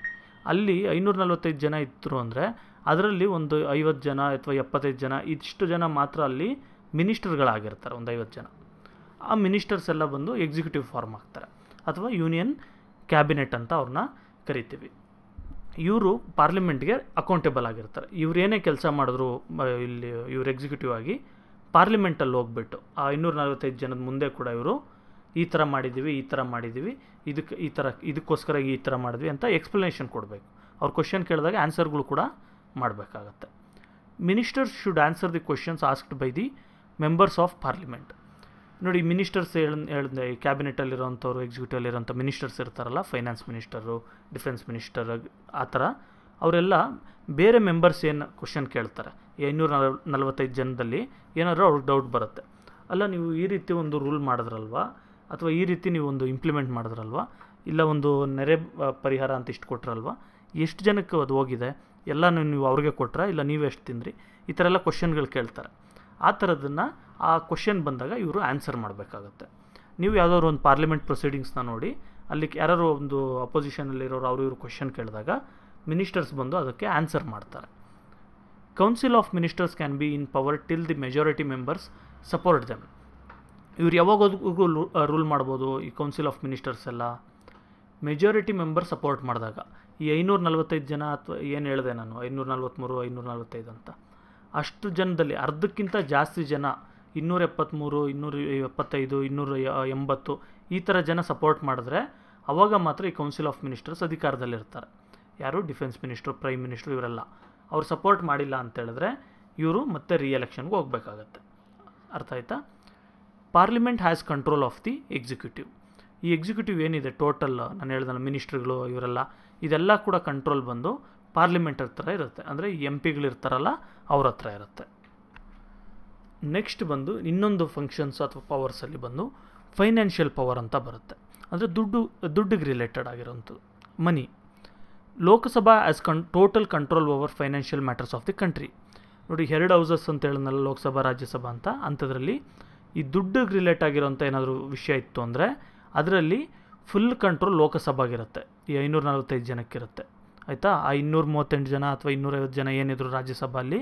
ಅಲ್ಲಿ ಐನೂರ ನಲವತ್ತೈದು ಜನ ಇದ್ದರು ಅಂದರೆ ಅದರಲ್ಲಿ ಒಂದು ಐವತ್ತು ಜನ ಅಥವಾ ಎಪ್ಪತ್ತೈದು ಜನ ಇಷ್ಟು ಜನ ಮಾತ್ರ ಅಲ್ಲಿ ಮಿನಿಸ್ಟರ್ಗಳಾಗಿರ್ತಾರೆ ಒಂದು ಐವತ್ತು ಜನ ಆ ಮಿನಿಸ್ಟರ್ಸ್ ಎಲ್ಲ ಬಂದು ಎಕ್ಸಿಕ್ಯೂಟಿವ್ ಫಾರ್ಮ್ ಆಗ್ತಾರೆ ಅಥವಾ ಯೂನಿಯನ್ ಕ್ಯಾಬಿನೆಟ್ ಅಂತ ಅವ್ರನ್ನ ಕರಿತೀವಿ ಇವರು ಪಾರ್ಲಿಮೆಂಟ್ಗೆ ಅಕೌಂಟೇಬಲ್ ಆಗಿರ್ತಾರೆ ಇವ್ರು ಏನೇ ಕೆಲಸ ಮಾಡಿದ್ರು ಇಲ್ಲಿ ಇವ್ರು ಎಕ್ಸಿಕ್ಯೂಟಿವ್ ಆಗಿ ಪಾರ್ಲಿಮೆಂಟಲ್ಲಿ ಹೋಗ್ಬಿಟ್ಟು ಆ ಇನ್ನೂರ ನಲ್ವತ್ತೈದು ಜನದ ಮುಂದೆ ಕೂಡ ಇವರು ಈ ಥರ ಮಾಡಿದ್ದೀವಿ ಈ ಥರ ಮಾಡಿದ್ದೀವಿ ಇದಕ್ಕೆ ಈ ಥರ ಇದಕ್ಕೋಸ್ಕರ ಈ ಥರ ಮಾಡಿದ್ವಿ ಅಂತ ಎಕ್ಸ್ಪ್ಲನೇಷನ್ ಕೊಡಬೇಕು ಅವ್ರು ಕ್ವಶನ್ ಕೇಳಿದಾಗ ಆನ್ಸರ್ಗಳು ಕೂಡ ಮಾಡಬೇಕಾಗತ್ತೆ ministers should answer the questions asked by the members of parliament ನೋಡಿ ಮಿನಿಸ್ಟರ್ಸ್ ಹೇಳಿದೆ ಈ ಕ್ಯಾಬಿನೆಟಲ್ಲಿರೋಂಥವ್ರು ಎಕ್ಸಿಕ್ಯೂಟಿವಲ್ಲಿರೋಂಥ ಮಿನಿಸ್ಟರ್ಸ್ ಇರ್ತಾರಲ್ಲ ಫೈನಾನ್ಸ್ ಮಿನಿಸ್ಟರು ಡಿಫೆನ್ಸ್ ಮಿನಿಸ್ಟರ್ ಆ ಥರ ಅವರೆಲ್ಲ ಬೇರೆ ಮೆಂಬರ್ಸ್ ಏನು ಕ್ವಶನ್ ಕೇಳ್ತಾರೆ ಐನೂರ ನಲ್ವತ್ತೈದು ಜನದಲ್ಲಿ ಏನಾದರೂ ಅವ್ರಿಗೆ ಡೌಟ್ ಬರುತ್ತೆ ಅಲ್ಲ ನೀವು ಈ ರೀತಿ ಒಂದು ರೂಲ್ ಮಾಡಿದ್ರಲ್ವಾ ಅಥವಾ ಈ ರೀತಿ ನೀವು ಒಂದು ಇಂಪ್ಲಿಮೆಂಟ್ ಮಾಡಿದ್ರಲ್ವಾ ಇಲ್ಲ ಒಂದು ನೆರೆ ಪರಿಹಾರ ಅಂತ ಇಷ್ಟು ಕೊಟ್ರಲ್ವಾ ಎಷ್ಟು ಜನಕ್ಕೆ ಅದು ಹೋಗಿದೆ ಎಲ್ಲ ನೀವು ಅವ್ರಿಗೆ ಕೊಟ್ರಾ ಇಲ್ಲ ನೀವು ಎಷ್ಟು ತಿಂದ್ರಿ ಈ ಥರ ಎಲ್ಲ ಕ್ವಶನ್ಗಳು ಕೇಳ್ತಾರೆ ಆ ಥರದನ್ನು ಆ ಕ್ವಶನ್ ಬಂದಾಗ ಇವರು ಆನ್ಸರ್ ಮಾಡಬೇಕಾಗತ್ತೆ ನೀವು ಯಾವುದಾದ್ರು ಒಂದು ಪಾರ್ಲಿಮೆಂಟ್ ಪ್ರೊಸೀಡಿಂಗ್ಸ್ನ ನೋಡಿ ಅಲ್ಲಿ ಯಾರು ಒಂದು ಅಪೋಸಿಷನಲ್ಲಿರೋರು ಅವರು ಇವರು ಕ್ವಶನ್ ಕೇಳಿದಾಗ ಮಿನಿಸ್ಟರ್ಸ್ ಬಂದು ಅದಕ್ಕೆ ಆನ್ಸರ್ ಮಾಡ್ತಾರೆ council of ministers can be in power till the majority members support them ಇವ್ರು ಯಾವಾಗೋದಕ್ಕೂ ರೂಲ್ ಮಾಡ್ಬೋದು ಈ ಕೌನ್ಸಿಲ್ ಆಫ್ ಮಿನಿಸ್ಟರ್ಸ್ ಎಲ್ಲ ಮೆಜಾರಿಟಿ ಮೆಂಬರ್ ಸಪೋರ್ಟ್ ಮಾಡಿದಾಗ ಈ ಐನೂರ ನಲ್ವತ್ತೈದು ಜನ ಅಥವಾ ಏನು ಹೇಳಿದೆ ನಾನು ಐನೂರ ನಲ್ವತ್ತ್ಮೂರು ಐನೂರ ನಲ್ವತ್ತೈದು ಅಂತ ಅಷ್ಟು ಜನದಲ್ಲಿ ಅರ್ಧಕ್ಕಿಂತ ಜಾಸ್ತಿ ಜನ ಇನ್ನೂರ ಎಪ್ಪತ್ತ್ಮೂರು ಇನ್ನೂರ ಎಪ್ಪತ್ತೈದು ಇನ್ನೂರ ಎಂಬತ್ತು ಈ ಥರ ಜನ ಸಪೋರ್ಟ್ ಮಾಡಿದ್ರೆ ಅವಾಗ ಮಾತ್ರ ಈ ಕೌನ್ಸಿಲ್ ಆಫ್ ಮಿನಿಸ್ಟರ್ಸ್ ಅಧಿಕಾರದಲ್ಲಿರ್ತಾರೆ ಯಾರು ಡಿಫೆನ್ಸ್ ಮಿನಿಸ್ಟ್ರು ಪ್ರೈಮ್ ಮಿನಿಸ್ಟ್ರು ಇವರೆಲ್ಲ ಅವ್ರು ಸಪೋರ್ಟ್ ಮಾಡಿಲ್ಲ ಅಂತೇಳಿದ್ರೆ ಇವರು ಮತ್ತೆ ರಿಎಲೆಕ್ಷನ್ಗೆ ಹೋಗಬೇಕಾಗತ್ತೆ ಅರ್ಥ ಆಯ್ತಾ parliament has control of the executive ಈ ಎಕ್ಸಿಕ್ಯೂಟಿವ್ ಏನಿದೆ ಟೋಟಲ್ ನಾನು ಹೇಳ್ದಲ್ಲ ಮಿನಿಸ್ಟ್ರುಗಳು ಇವರೆಲ್ಲ ಇದೆಲ್ಲ ಕೂಡ ಕಂಟ್ರೋಲ್ ಬಂದು ಪಾರ್ಲಿಮೆಂಟ್ ಹತ್ರ ಇರುತ್ತೆ ಅಂದರೆ ಎಂ ಪಿಗಳಿರ್ತಾರಲ್ಲ ಅವ್ರ ಹತ್ರ ಇರುತ್ತೆ ನೆಕ್ಸ್ಟ್ ಬಂದು ಇನ್ನೊಂದು ಫಂಕ್ಷನ್ಸ್ ಅಥವಾ ಪವರ್ಸಲ್ಲಿ ಬಂದು ಫೈನಾನ್ಷಿಯಲ್ ಪವರ್ ಅಂತ ಬರುತ್ತೆ ಅಂದರೆ ದುಡ್ಡು ದುಡ್ಡಿಗೆ ರಿಲೇಟೆಡ್ ಆಗಿರೋಂಥದ್ದು ಮನಿ ಲೋಕಸಭಾ ಆ್ಯಸ್ ಕನ್ total control over financial matters of the country ನೋಡಿ ಎರಡು ಹೌಸಸ್ ಅಂತ ಲೋಕಸಭಾ ರಾಜ್ಯಸಭಾ ಅಂತ ಅಂಥದ್ರಲ್ಲಿ ಈ ದುಡ್ಡಿಗೆ ರಿಲೇಟ್ ಆಗಿರೋಂಥ ಏನಾದರೂ ವಿಷಯ ಇತ್ತು ಅಂದರೆ ಅದರಲ್ಲಿ ಫುಲ್ ಕಂಟ್ರೋಲ್ ಲೋಕಸಭಾಗಿರುತ್ತೆ ಈ ಐನೂರ ನಲ್ವತ್ತೈದು ಜನಕ್ಕಿರುತ್ತೆ ಆಯಿತಾ ಆ ಇನ್ನೂರ ಮೂವತ್ತೆಂಟು ಜನ ಅಥವಾ ಇನ್ನೂರೈವತ್ತು ಜನ ಏನಿದ್ರು ರಾಜ್ಯಸಭೆಯಲ್ಲಿ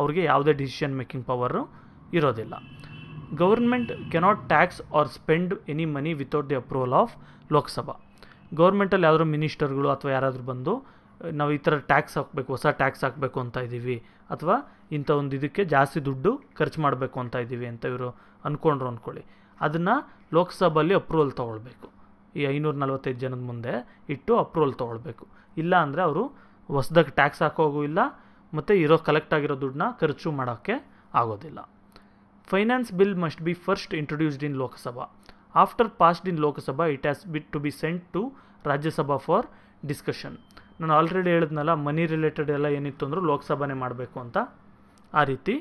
ಅವ್ರಿಗೆ ಯಾವುದೇ ಡಿಸಿಷನ್ ಮೇಕಿಂಗ್ ಪವರು ಇರೋದಿಲ್ಲ government cannot tax or spend any money without the approval of Lok Sabha ಗೌರ್ಮೆಂಟಲ್ಲಿ ಯಾರಾದರೂ ಮಿನಿಸ್ಟರ್ಗಳು ಅಥವಾ ಯಾರಾದರೂ ಬಂದು ನಾವು ಈ ಥರ ಟ್ಯಾಕ್ಸ್ ಹಾಕಬೇಕು ಹೊಸ ಟ್ಯಾಕ್ಸ್ ಹಾಕಬೇಕು ಅಂತ ಇದ್ದೀವಿ ಅಥವಾ ಇಂಥ ಒಂದು ಇದಕ್ಕೆ ಜಾಸ್ತಿ ದುಡ್ಡು ಖರ್ಚು ಮಾಡಬೇಕು ಅಂತ ಇದ್ದೀವಿ ಅಂತ ಇವರು ಅಂದ್ಕೊಂಡ್ರು ಅಂದ್ಕೊಳ್ಳಿ ಅದನ್ನು ಲೋಕಸಭೆಯಲ್ಲಿ ಅಪ್ರೂವಲ್ ತೊಗೊಳ್ಬೇಕು ಈ ಐನೂರ ನಲ್ವತ್ತೈದು ಜನದ ಮುಂದೆ ಇಟ್ಟು ಅಪ್ರೂವಲ್ ತೊಗೊಳ್ಬೇಕು ಇಲ್ಲ ಅಂದರೆ ಅವರು ಹೊಸ್ದಾಗಿ ಟ್ಯಾಕ್ಸ್ ಹಾಕೋಗೂ ಇಲ್ಲ ಮತ್ತು ಇರೋ ಕಲೆಕ್ಟ್ ಆಗಿರೋ ದುಡ್ಡನ್ನ ಖರ್ಚು ಮಾಡೋಕ್ಕೆ ಆಗೋದಿಲ್ಲ finance bill must be first introduced in Lok Sabha after passed in Lok Sabha it has be to be sent to Rajya Sabha for discussion ನಾನು ಆಲ್ರೆಡಿ ಹೇಳಿದ್ನಲ್ಲ ಮನಿ ರಿಲೇಟೆಡ್ ಎಲ್ಲ ಏನಿತ್ತು ಅಂದರೂ ಲೋಕಸಭಾನೇ ಮಾಡಬೇಕು ಅಂತ ಆ ರೀತಿ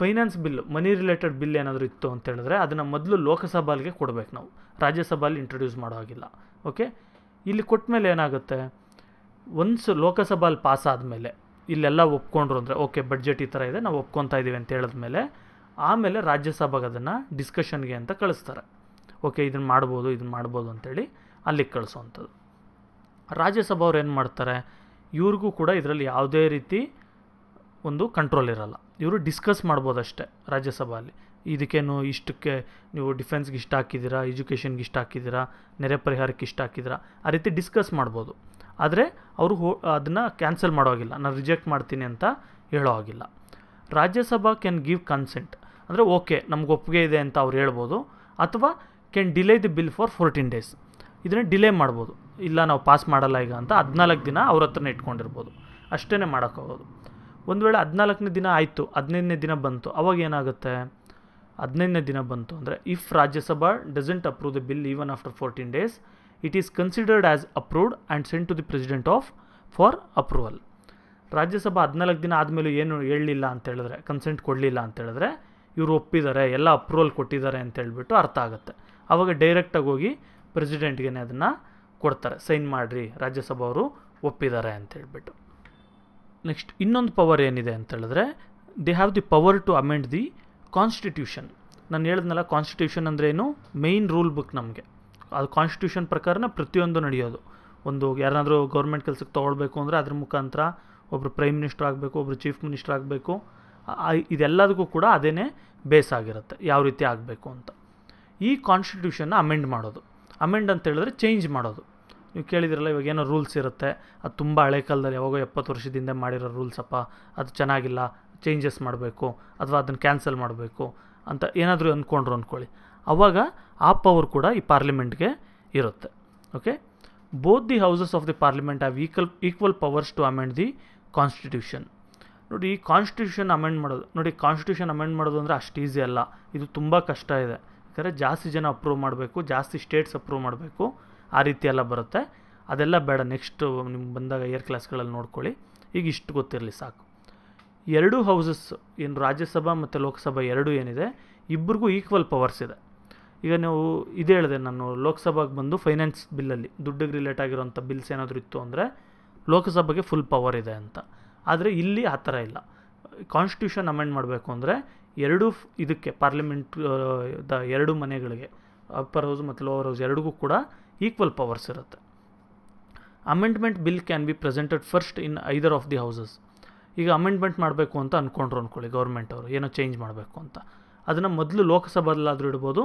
finance bill money related bill ಏನಾದರೂ ಇತ್ತು ಅಂತ ಹೇಳಿದ್ರೆ ಅದನ್ನು ಮೊದಲು ಲೋಕಸಭಾಲಿಗೆ ಕೊಡಬೇಕು ನಾವು ರಾಜ್ಯಸಭಾಲಿ ಇಂಟ್ರೊಡ್ಯೂಸ್ ಮಾಡೋ ಹಾಗಿಲ್ಲ ಓಕೆ ಇಲ್ಲಿ ಕೊಟ್ಟ ಮೇಲೆ ಏನಾಗುತ್ತೆ ಒನ್ಸ್ ಲೋಕಸಭಾಲಿ ಪಾಸ್ ಆದಮೇಲೆ ಇಲ್ಲೆಲ್ಲ ಒಪ್ಕೊಂಡ್ರು ಅಂದರೆ ಓಕೆ ಬಡ್ಜೆಟ್ ಈ ಥರ ಇದೆ ನಾವು ಒಪ್ಕೊತಾ ಇದ್ದೀವಿ ಅಂತ ಹೇಳಿದ್ಮೇಲೆ ಆಮೇಲೆ ರಾಜ್ಯಸಭೆಗೆ ಅದನ್ನು ಡಿಸ್ಕಷನ್ಗೆ ಅಂತ ಕಳಿಸ್ತಾರೆ ಓಕೆ ಇದನ್ನು ಮಾಡ್ಬೋದು ಇದನ್ನು ಮಾಡ್ಬೋದು ಅಂತೇಳಿ ಅಲ್ಲಿಗೆ ಕಳಿಸೋವಂಥದ್ದು ರಾಜ್ಯಸಭಾ ಅವ್ರು ಏನು ಮಾಡ್ತಾರೆ ಇವ್ರಿಗೂ ಕೂಡ ಇದರಲ್ಲಿ ಯಾವುದೇ ರೀತಿ ಒಂದು ಕಂಟ್ರೋಲ್ ಇರೋಲ್ಲ ಇವರು ಡಿಸ್ಕಸ್ ಅಷ್ಟೇ ರಾಜ್ಯಸಭೆಯಲ್ಲಿ ಇದಕ್ಕೇನು ಇಷ್ಟಕ್ಕೆ ನೀವು ಡಿಫೆನ್ಸ್ಗೆ ಇಷ್ಟ ಹಾಕಿದ್ದೀರಾ ಎಜುಕೇಷನ್ಗೆ ಇಷ್ಟ ಹಾಕಿದ್ದೀರಾ ನೆರೆ ಪರಿಹಾರಕ್ಕೆ ಇಷ್ಟ ಹಾಕಿದ್ದೀರಾ ಆ ರೀತಿ ಡಿಸ್ಕಸ್ ಮಾಡ್ಬೋದು ಆದರೆ ಅವರು ಹೋ ಅದನ್ನು ಕ್ಯಾನ್ಸಲ್ ಮಾಡೋ ಹಾಗಿಲ್ಲ ನಾನು ರಿಜೆಕ್ಟ್ ಮಾಡ್ತೀನಿ ಅಂತ ಹೇಳೋ ಹಾಗಿಲ್ಲ ರಾಜ್ಯಸಭಾ ಕ್ಯಾನ್ ಗಿವ್ ಕನ್ಸೆಂಟ್ ಅಂದರೆ ಓಕೆ ನಮ್ಗೆ ಒಪ್ಪಿಗೆ ಇದೆ ಅಂತ ಅವ್ರು ಹೇಳ್ಬೋದು ಅಥವಾ can delay the bill for fourteen days ಇದನ್ನು ಡಿಲೇ ಮಾಡ್ಬೋದು ಇಲ್ಲ ನಾವು ಪಾಸ್ ಮಾಡಲ್ಲ ಈಗ ಅಂತ ಹದಿನಾಲ್ಕು ದಿನ ಅವ್ರ ಹತ್ರನೇ ಇಟ್ಕೊಂಡಿರ್ಬೋದು ಅಷ್ಟೇ ಮಾಡೋಕ್ಕಾಗೋದು ಒಂದು ವೇಳೆ ಹದಿನಾಲ್ಕನೇ ದಿನ ಆಯಿತು ಹದಿನೈದನೇ ದಿನ ಬಂತು ಅವಾಗ ಏನಾಗುತ್ತೆ ಹದಿನೈದನೇ ದಿನ ಬಂತು ಅಂದರೆ if Rajya Sabha doesn't approve the bill even after fourteen days it is considered as approved and sent to the president of for approval Rajya Sabha ಹದಿನಾಲ್ಕು ದಿನ ಆದಮೇಲೆ ಏನು ಹೇಳಲಿಲ್ಲ ಅಂತ ಹೇಳಿದ್ರೆ ಕನ್ಸೆಂಟ್ ಕೊಡಲಿಲ್ಲ ಅಂತ ಹೇಳಿದ್ರೆ ಇವರು ಒಪ್ಪಿದ್ದಾರೆ ಎಲ್ಲ ಅಪ್ರೂವಲ್ ಕೊಟ್ಟಿದ್ದಾರೆ ಅಂತ ಹೇಳ್ಬಿಟ್ಟು ಅರ್ಥ ಆಗುತ್ತೆ ಆವಾಗ ಡೈರೆಕ್ಟಾಗಿ ಹೋಗಿ ಪ್ರೆಸಿಡೆಂಟ್ಗೆ ಅದನ್ನು ಕೊಡ್ತಾರೆ ಸೈನ್ ಮಾಡಿರಿ ರಾಜ್ಯಸಭಾವರು ಒಪ್ಪಿದ್ದಾರೆ ಅಂತ ಹೇಳಿಬಿಟ್ಟು ನೆಕ್ಸ್ಟ್ ಇನ್ನೊಂದು ಪವರ್ ಏನಿದೆ ಅಂತ ಹೇಳಿದ್ರೆ they have the power to amend the constitution ನಾನು ಹೇಳಿದ್ನಲ್ಲ ಕಾನ್ಸ್ಟಿಟ್ಯೂಷನ್ ಅಂದರೆ ಏನು ಮೇಯ್ನ್ ರೂಲ್ ಬುಕ್ ನಮಗೆ ಅದು ಕಾನ್ಸ್ಟಿಟ್ಯೂಷನ್ ಪ್ರಕಾರನೇ ಪ್ರತಿಯೊಂದು ನಡೆಯೋದು ಒಂದು ಯಾರನ್ನಾದರೂ ಗೌರ್ಮೆಂಟ್ ಕೆಲಸಕ್ಕೆ ತೊಗೊಳ್ಬೇಕು ಅಂದರೆ ಅದ್ರ ಮುಖಾಂತರ ಒಬ್ಬರು ಪ್ರೈಮ್ ಮಿನಿಸ್ಟರ್ ಆಗಬೇಕು ಒಬ್ಬರು ಚೀಫ್ ಮಿನಿಸ್ಟರ್ ಆಗಬೇಕು ಇದೆಲ್ಲದಕ್ಕೂ ಕೂಡ ಅದೇ ಬೇಸ್ ಆಗಿರುತ್ತೆ ಯಾವ ರೀತಿ ಆಗಬೇಕು ಅಂತ ಈ ಕಾನ್ಸ್ಟಿಟ್ಯೂಷನ್ನ ಅಮೆಂಡ್ ಮಾಡೋದು ಅಮೆಂಡ್ ಅಂತ ಹೇಳಿದ್ರೆ ಚೇಂಜ್ ಮಾಡೋದು ನೀವು ಕೇಳಿದ್ರಲ್ಲ ಇವಾಗ ಏನೋ ರೂಲ್ಸ್ ಇರುತ್ತೆ ಅದು ತುಂಬ ಹಳೆ ಕಾಲದಲ್ಲಿ ಯಾವಾಗೋ ಎಪ್ಪತ್ತು ವರ್ಷದಿಂದ ಮಾಡಿರೋ ರೂಲ್ಸಪ್ಪ ಅದು ಚೆನ್ನಾಗಿಲ್ಲ ಚೇಂಜಸ್ ಮಾಡಬೇಕು ಅಥವಾ ಅದನ್ನು ಕ್ಯಾನ್ಸಲ್ ಮಾಡಬೇಕು ಅಂತ ಏನಾದರೂ ಅಂದ್ಕೊಂಡ್ರು ಅಂದ್ಕೊಳ್ಳಿ ಆವಾಗ ಆ ಪವರ್ ಕೂಡ ಈ ಪಾರ್ಲಿಮೆಂಟ್ಗೆ ಇರುತ್ತೆ okay both the houses of the parliament have equal equal powers to amend the constitution ನೋಡಿ ಕಾನ್ಸ್ಟಿಟ್ಯೂಷನ್ ಅಮೆಂಡ್ ಮಾಡೋದು ನೋಡಿ ಕಾನ್ಸ್ಟಿಟ್ಯೂಷನ್ ಅಮೆಂಡ್ ಮಾಡೋದು ಅಂದರೆ ಅಷ್ಟು ಈಸಿ ಅಲ್ಲ ಇದು ತುಂಬ ಕಷ್ಟ ಇದೆ ಯಾಕಂದರೆ ಜಾಸ್ತಿ ಜನ ಅಪ್ರೂವ್ ಮಾಡಬೇಕು ಜಾಸ್ತಿ ಸ್ಟೇಟ್ಸ್ ಅಪ್ರೂವ್ ಮಾಡಬೇಕು ಆ ರೀತಿ ಎಲ್ಲ ಬರುತ್ತೆ ಅದೆಲ್ಲ ಬೇಡ ನೆಕ್ಸ್ಟ್ ನಿಮ್ಗೆ ಬಂದಾಗ ಏರ್ ಕ್ಲಾಸ್ಗಳಲ್ಲಿ ನೋಡ್ಕೊಳ್ಳಿ ಈಗ ಇಷ್ಟು ಗೊತ್ತಿರಲಿ ಸಾಕು ಎರಡೂ ಹೌಸಸ್ ಏನು ರಾಜ್ಯಸಭಾ ಮತ್ತು ಲೋಕಸಭಾ ಎರಡೂ ಏನಿದೆ ಇಬ್ಬರಿಗೂ ಈಕ್ವಲ್ ಪವರ್ಸ್ ಇದೆ ಈಗ ನೀವು ಇದು ಹೇಳಿದೆ ನಾನು ಲೋಕಸಭಾಗೆ ಬಂದು ಫೈನಾನ್ಸ್ ಬಿಲ್ಲಲ್ಲಿ ದುಡ್ಡಿಗೆ ರಿಲೇಟ್ ಆಗಿರೋಂಥ ಬಿಲ್ಸ್ ಏನಾದರೂ ಇತ್ತು ಅಂದರೆ ಲೋಕಸಭೆಗೆ ಫುಲ್ ಪವರ್ ಇದೆ ಅಂತ ಆದರೆ ಇಲ್ಲಿ ಆ ಥರ ಇಲ್ಲ ಕಾನ್ಸ್ಟಿಟ್ಯೂಷನ್ ಅಮೆಂಡ್ ಮಾಡಬೇಕು ಅಂದರೆ ಎರಡೂ ಇದಕ್ಕೆ ಪಾರ್ಲಿಮೆಂಟ್ ದ ಎರಡು ಮನೆಗಳಿಗೆ ಅಪ್ಪರ್ ಹೌಸ್ ಮತ್ತು ಲೋವರ್ ಹೌಸ್ ಎರಡಿಗೂ ಕೂಡ ಈಕ್ವಲ್ ಪವರ್ಸ್ ಇರುತ್ತೆ amendment bill can be presented first in either of the houses ಈಗ ಅಮೆಂಡ್ಮೆಂಟ್ ಮಾಡಬೇಕು ಅಂತ ಅಂದ್ಕೊಂಡ್ರು ಅಂದ್ಕೊಳ್ಳಿ ಗೌರ್ಮೆಂಟ್ ಅವರು ಏನೋ ಚೇಂಜ್ ಮಾಡಬೇಕು ಅಂತ ಅದನ್ನು ಮೊದಲು ಲೋಕಸಭಾದಲ್ಲಾದರೂ ಇಡ್ಬೋದು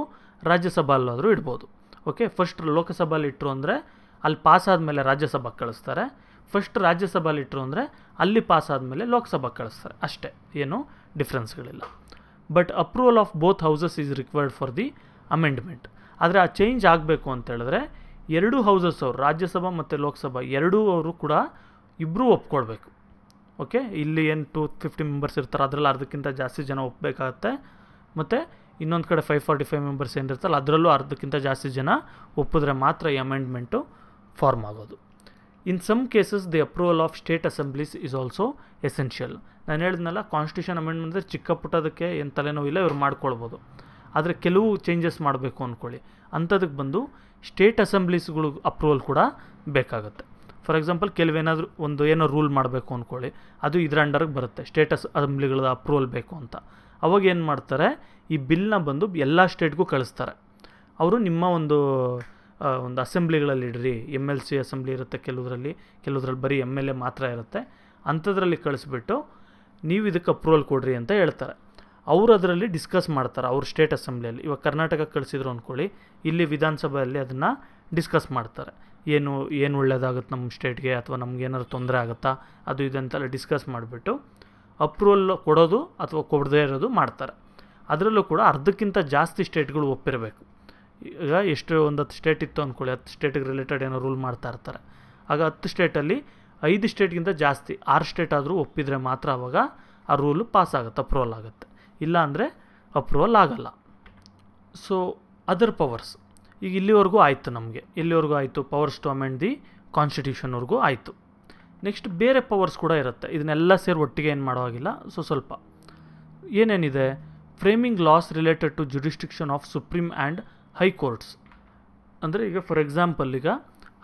ರಾಜ್ಯಸಭಾಲಾದರೂ ಇಡ್ಬೋದು ಓಕೆ ಫಸ್ಟ್ ಲೋಕಸಭಾಲಿ ಇಟ್ಟರು ಅಂದರೆ ಅಲ್ಲಿ ಪಾಸ್ ಆದಮೇಲೆ ರಾಜ್ಯಸಭಾಗೆ ಕಳಿಸ್ತಾರೆ ಫಸ್ಟ್ ರಾಜ್ಯಸಭೆಯಲ್ಲಿಟ್ಟರು ಅಂದರೆ ಅಲ್ಲಿ ಪಾಸ್ ಆದಮೇಲೆ ಲೋಕಸಭಾ ಕಳಿಸ್ತಾರೆ ಅಷ್ಟೇ ಏನು ಡಿಫ್ರೆನ್ಸ್ಗಳಿಲ್ಲ but approval of both houses is required for the amendment ಆದರೆ ಆ ಚೇಂಜ್ ಆಗಬೇಕು ಅಂತೇಳಿದ್ರೆ ಎರಡೂ ಹೌಸಸ್ ಅವರು ರಾಜ್ಯಸಭಾ ಮತ್ತು ಲೋಕಸಭಾ ಎರಡೂ ಅವರು ಕೂಡ ಇಬ್ಬರೂ ಒಪ್ಕೊಳ್ಬೇಕು ಓಕೆ ಇಲ್ಲಿ ಏನು ಟು ಫಿಫ್ಟಿ ಮೆಂಬರ್ಸ್ ಇರ್ತಾರೆ ಅದರಲ್ಲಿ ಅರ್ಧಕ್ಕಿಂತ ಜಾಸ್ತಿ ಜನ ಒಪ್ಪಬೇಕಾಗತ್ತೆ ಮತ್ತು ಇನ್ನೊಂದು ಕಡೆ ಫೈವ್ ಫಾರ್ಟಿ ಫೈವ್ ಮೆಂಬರ್ಸ್ ಏನಿರ್ತಲ್ಲ ಅದರಲ್ಲೂ ಅರ್ಧಕ್ಕಿಂತ ಜಾಸ್ತಿ ಜನ ಒಪ್ಪಿದ್ರೆ ಮಾತ್ರ ಈ ಅಮೆಂಡ್ಮೆಂಟು ಫಾರ್ಮ್ ಆಗೋದು in some cases the approval of state assemblies is also essential ನಾನು ಹೇಳಿದ್ನಲ್ಲ ಕಾನ್ಸ್ಟಿಟ್ಯೂಷನ್ ಅಮೆಂಡ್ಮೆಂಟ್ ಅಂದರೆ ಚಿಕ್ಕ ಪುಟ್ಟದಕ್ಕೆ ಏನು ಇಲ್ಲ ಇವ್ರು ಮಾಡ್ಕೊಳ್ಬೋದು ಆದರೆ ಕೆಲವು ಚೇಂಜಸ್ ಮಾಡಬೇಕು ಅಂದ್ಕೊಳ್ಳಿ ಅಂಥದಕ್ಕೆ ಬಂದು ಸ್ಟೇಟ್ ಅಸೆಂಬ್ಲೀಸ್ಗಳು ಅಪ್ರೂವಲ್ ಕೂಡ ಬೇಕಾಗುತ್ತೆ ಫಾರ್ ಎಕ್ಸಾಂಪಲ್ ಕೆಲವೇನಾದರೂ ಒಂದು ಏನೋ ರೂಲ್ ಮಾಡಬೇಕು ಅಂದ್ಕೊಳ್ಳಿ ಅದು ಇದರ ಅಂಡರ್ಗೆ ಬರುತ್ತೆ ಸ್ಟೇಟ್ ಅಸ್ ಅಸೆಂಬ್ಲಿಗಳ ಅಪ್ರೂವಲ್ ಬೇಕು ಅಂತ ಅವಾಗ ಏನು ಮಾಡ್ತಾರೆ ಈ ಬಿಲ್ನ ಬಂದು ಎಲ್ಲ ಸ್ಟೇಟ್ಗೂ ಕಳಿಸ್ತಾರೆ ಅವರು ನಿಮ್ಮ ಒಂದು ಒಂದು ಅಸೆಂಬ್ಲಿಗಳಲ್ಲಿ ಇಡ್ರಿ ಎಮ್ ಎಲ್ ಸಿ ಅಸೆಂಬ್ಲಿ ಇರುತ್ತೆ ಕೆಲವರಲ್ಲಿ ಕೆಲವರಲ್ಲಿ ಬರೀ ಎಮ್ ಎಲ್ ಎ ಮಾತ್ರ ಇರುತ್ತೆ ಅಂಥದ್ರಲ್ಲಿ ಕಳಿಸ್ಬಿಟ್ಟು ನೀವು ಇದಕ್ಕೆ ಅಪ್ರೂವಲ್ ಕೊಡ್ರಿ ಅಂತ ಹೇಳ್ತಾರೆ ಅವರು ಅದರಲ್ಲಿ ಡಿಸ್ಕಸ್ ಮಾಡ್ತಾರೆ ಅವ್ರ ಸ್ಟೇಟ್ ಅಸೆಂಬ್ಲಿಯಲ್ಲಿ ಇವಾಗ ಕರ್ನಾಟಕ ಕಳಿಸಿದ್ರು ಅಂದ್ಕೊಳ್ಳಿ ಇಲ್ಲಿ ವಿಧಾನಸಭೆಯಲ್ಲಿ ಅದನ್ನು ಡಿಸ್ಕಸ್ ಮಾಡ್ತಾರೆ ಏನು ಏನು ಒಳ್ಳೇದಾಗುತ್ತೆ ನಮ್ಮ ಸ್ಟೇಟ್ಗೆ ಅಥವಾ ನಮಗೇನಾದ್ರು ತೊಂದರೆ ಆಗುತ್ತಾ ಅದು ಇದಂತೆಲ್ಲ ಡಿಸ್ಕಸ್ ಮಾಡಿಬಿಟ್ಟು ಅಪ್ರೂವಲ್ ಕೊಡೋದು ಅಥವಾ ಕೊಡದೇ ಇರೋದು ಮಾಡ್ತಾರೆ ಅದರಲ್ಲೂ ಕೂಡ ಅರ್ಧಕ್ಕಿಂತ ಜಾಸ್ತಿ ಸ್ಟೇಟ್ಗಳು ಒಪ್ಪಿರಬೇಕು ಈಗ ಎಷ್ಟು ಒಂದು ಹತ್ತು ಸ್ಟೇಟ್ ಇತ್ತು ಅಂದ್ಕೊಳ್ಳಿ ಹತ್ತು ಸ್ಟೇಟಿಗೆ ರಿಲೇಟೆಡ್ ಏನೋ ರೂಲ್ ಮಾಡ್ತಾ ಇರ್ತಾರೆ ಆಗ ಹತ್ತು ಸ್ಟೇಟಲ್ಲಿ ಐದು ಸ್ಟೇಟ್ಗಿಂತ ಜಾಸ್ತಿ ಆರು ಸ್ಟೇಟ್ ಆದರೂ ಒಪ್ಪಿದರೆ ಮಾತ್ರ ಅವಾಗ ಆ ರೂಲು ಪಾಸ್ ಆಗುತ್ತೆ ಅಪ್ರೂವಲ್ ಆಗುತ್ತೆ ಇಲ್ಲ ಅಂದರೆ ಅಪ್ರೂವಲ್ ಆಗೋಲ್ಲ ಸೊ ಅದರ್ ಪವರ್ಸ್ ಈಗ ಇಲ್ಲಿವರೆಗೂ ಆಯಿತು ನಮಗೆ ಇಲ್ಲಿವರೆಗೂ ಆಯಿತು ಪವರ್ಸ್ ಟು ಅಮೆಂಡ್ ದಿ ಕಾನ್ಸ್ಟಿಟ್ಯೂಷನ್ವರೆಗೂ ಆಯಿತು ನೆಕ್ಸ್ಟ್ ಬೇರೆ ಪವರ್ಸ್ ಕೂಡ ಇರುತ್ತೆ ಇದನ್ನೆಲ್ಲ ಸೇರಿ ಒಟ್ಟಿಗೆ ಏನು ಮಾಡೋ ಸೊ ಸ್ವಲ್ಪ ಏನೇನಿದೆ framing laws related to jurisdiction of supreme and high courts ಅಂದರೆ ಈಗ ಫಾರ್ ಎಕ್ಸಾಂಪಲ್ ಈಗ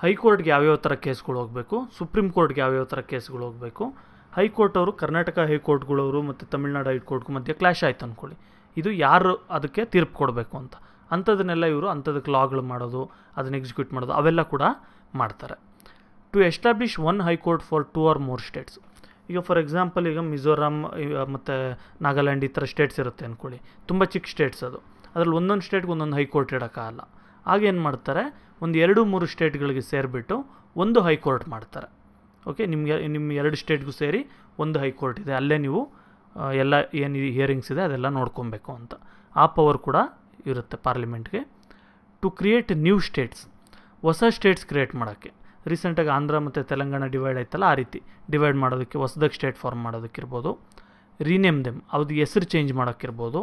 ಹೈಕೋರ್ಟ್ಗೆ ಯಾವ್ಯಾವ ಥರ ಕೇಸ್ಗಳು ಹೋಗಬೇಕು ಸುಪ್ರೀಂ ಕೋರ್ಟ್ಗೆ ಯಾವ್ಯಾವ ಥರ ಕೇಸ್ಗಳು ಹೋಗಬೇಕು ಹೈಕೋರ್ಟ್ ಅವರು ಕರ್ನಾಟಕ ಹೈಕೋರ್ಟ್ಗಳವರು ಮತ್ತು ತಮಿಳ್ನಾಡು ಹೈಕೋರ್ಟ್ಗೂ ಮಧ್ಯೆ ಕ್ಲಾಶ್ ಆಯಿತು ಅಂದ್ಕೊಳ್ಳಿ ಇದು ಯಾರು ಅದಕ್ಕೆ ತೀರ್ಪು ಕೊಡಬೇಕು ಅಂತ ಅಂಥದನ್ನೆಲ್ಲ ಇವರು ಅಂಥದಕ್ಕೆ ಲಾಗಳು ಮಾಡೋದು ಅದನ್ನು ಎಕ್ಸಿಕ್ಯೂಟ್ ಮಾಡೋದು ಅವೆಲ್ಲ ಕೂಡ ಮಾಡ್ತಾರೆ to establish one high court for two or more states ಈಗ ಫಾರ್ ಎಕ್ಸಾಂಪಲ್ ಈಗ ಮಿಜೋರಾಮ್ ಮತ್ತು ನಾಗಾಲ್ಯಾಂಡ್ ಈ ಥರ ಸ್ಟೇಟ್ಸ್ ಇರುತ್ತೆ ಅಂದ್ಕೊಳ್ಳಿ ತುಂಬ ಚಿಕ್ಕ ಸ್ಟೇಟ್ಸ್ ಅದು ಅದರಲ್ಲಿ ಒಂದೊಂದು ಸ್ಟೇಟ್ಗೆ ಒಂದೊಂದು ಹೈಕೋರ್ಟ್ ಇಡೋಕ್ಕಾಗಲ್ಲ ಆಗೇನು ಮಾಡ್ತಾರೆ ಒಂದು ಎರಡು ಮೂರು ಸ್ಟೇಟ್ಗಳಿಗೆ ಸೇರಿಬಿಟ್ಟು ಒಂದು ಹೈಕೋರ್ಟ್ ಮಾಡ್ತಾರೆ ಓಕೆ ನಿಮಗೆ ನಿಮ್ಮ ಎರಡು ಸ್ಟೇಟ್ಗೂ ಸೇರಿ ಒಂದು ಹೈಕೋರ್ಟ್ ಇದೆ ಅಲ್ಲೇ ನೀವು ಎಲ್ಲ ಏನು ಹಿಯರಿಂಗ್ಸ್ ಇದೆ ಅದೆಲ್ಲ ನೋಡ್ಕೊಬೇಕು ಅಂತ ಆ ಪವರ್ ಕೂಡ ಇರುತ್ತೆ ಪಾರ್ಲಿಮೆಂಟ್ಗೆ ಟು ಕ್ರಿಯೇಟ್ ನ್ಯೂ ಸ್ಟೇಟ್ಸ್ ಹೊಸ ಸ್ಟೇಟ್ಸ್ ಕ್ರಿಯೇಟ್ ಮಾಡೋಕ್ಕೆ ರೀಸೆಂಟಾಗಿ ಆಂಧ್ರ ಮತ್ತು ತೆಲಂಗಾಣ ಡಿವೈಡ್ ಆಯ್ತಲ್ಲ ಆ ರೀತಿ ಡಿವೈಡ್ ಮಾಡೋದಕ್ಕೆ ಹೊಸದಾಗಿ ಸ್ಟೇಟ್ ಫಾರ್ಮ್ ಮಾಡೋದಕ್ಕಿರ್ಬೋದು ರೀನೇಮ್ ದೆಮ್ ಅವ್ರದ್ದು ಹೆಸರು ಚೇಂಜ್ ಮಾಡೋಕ್ಕಿರ್ಬೋದು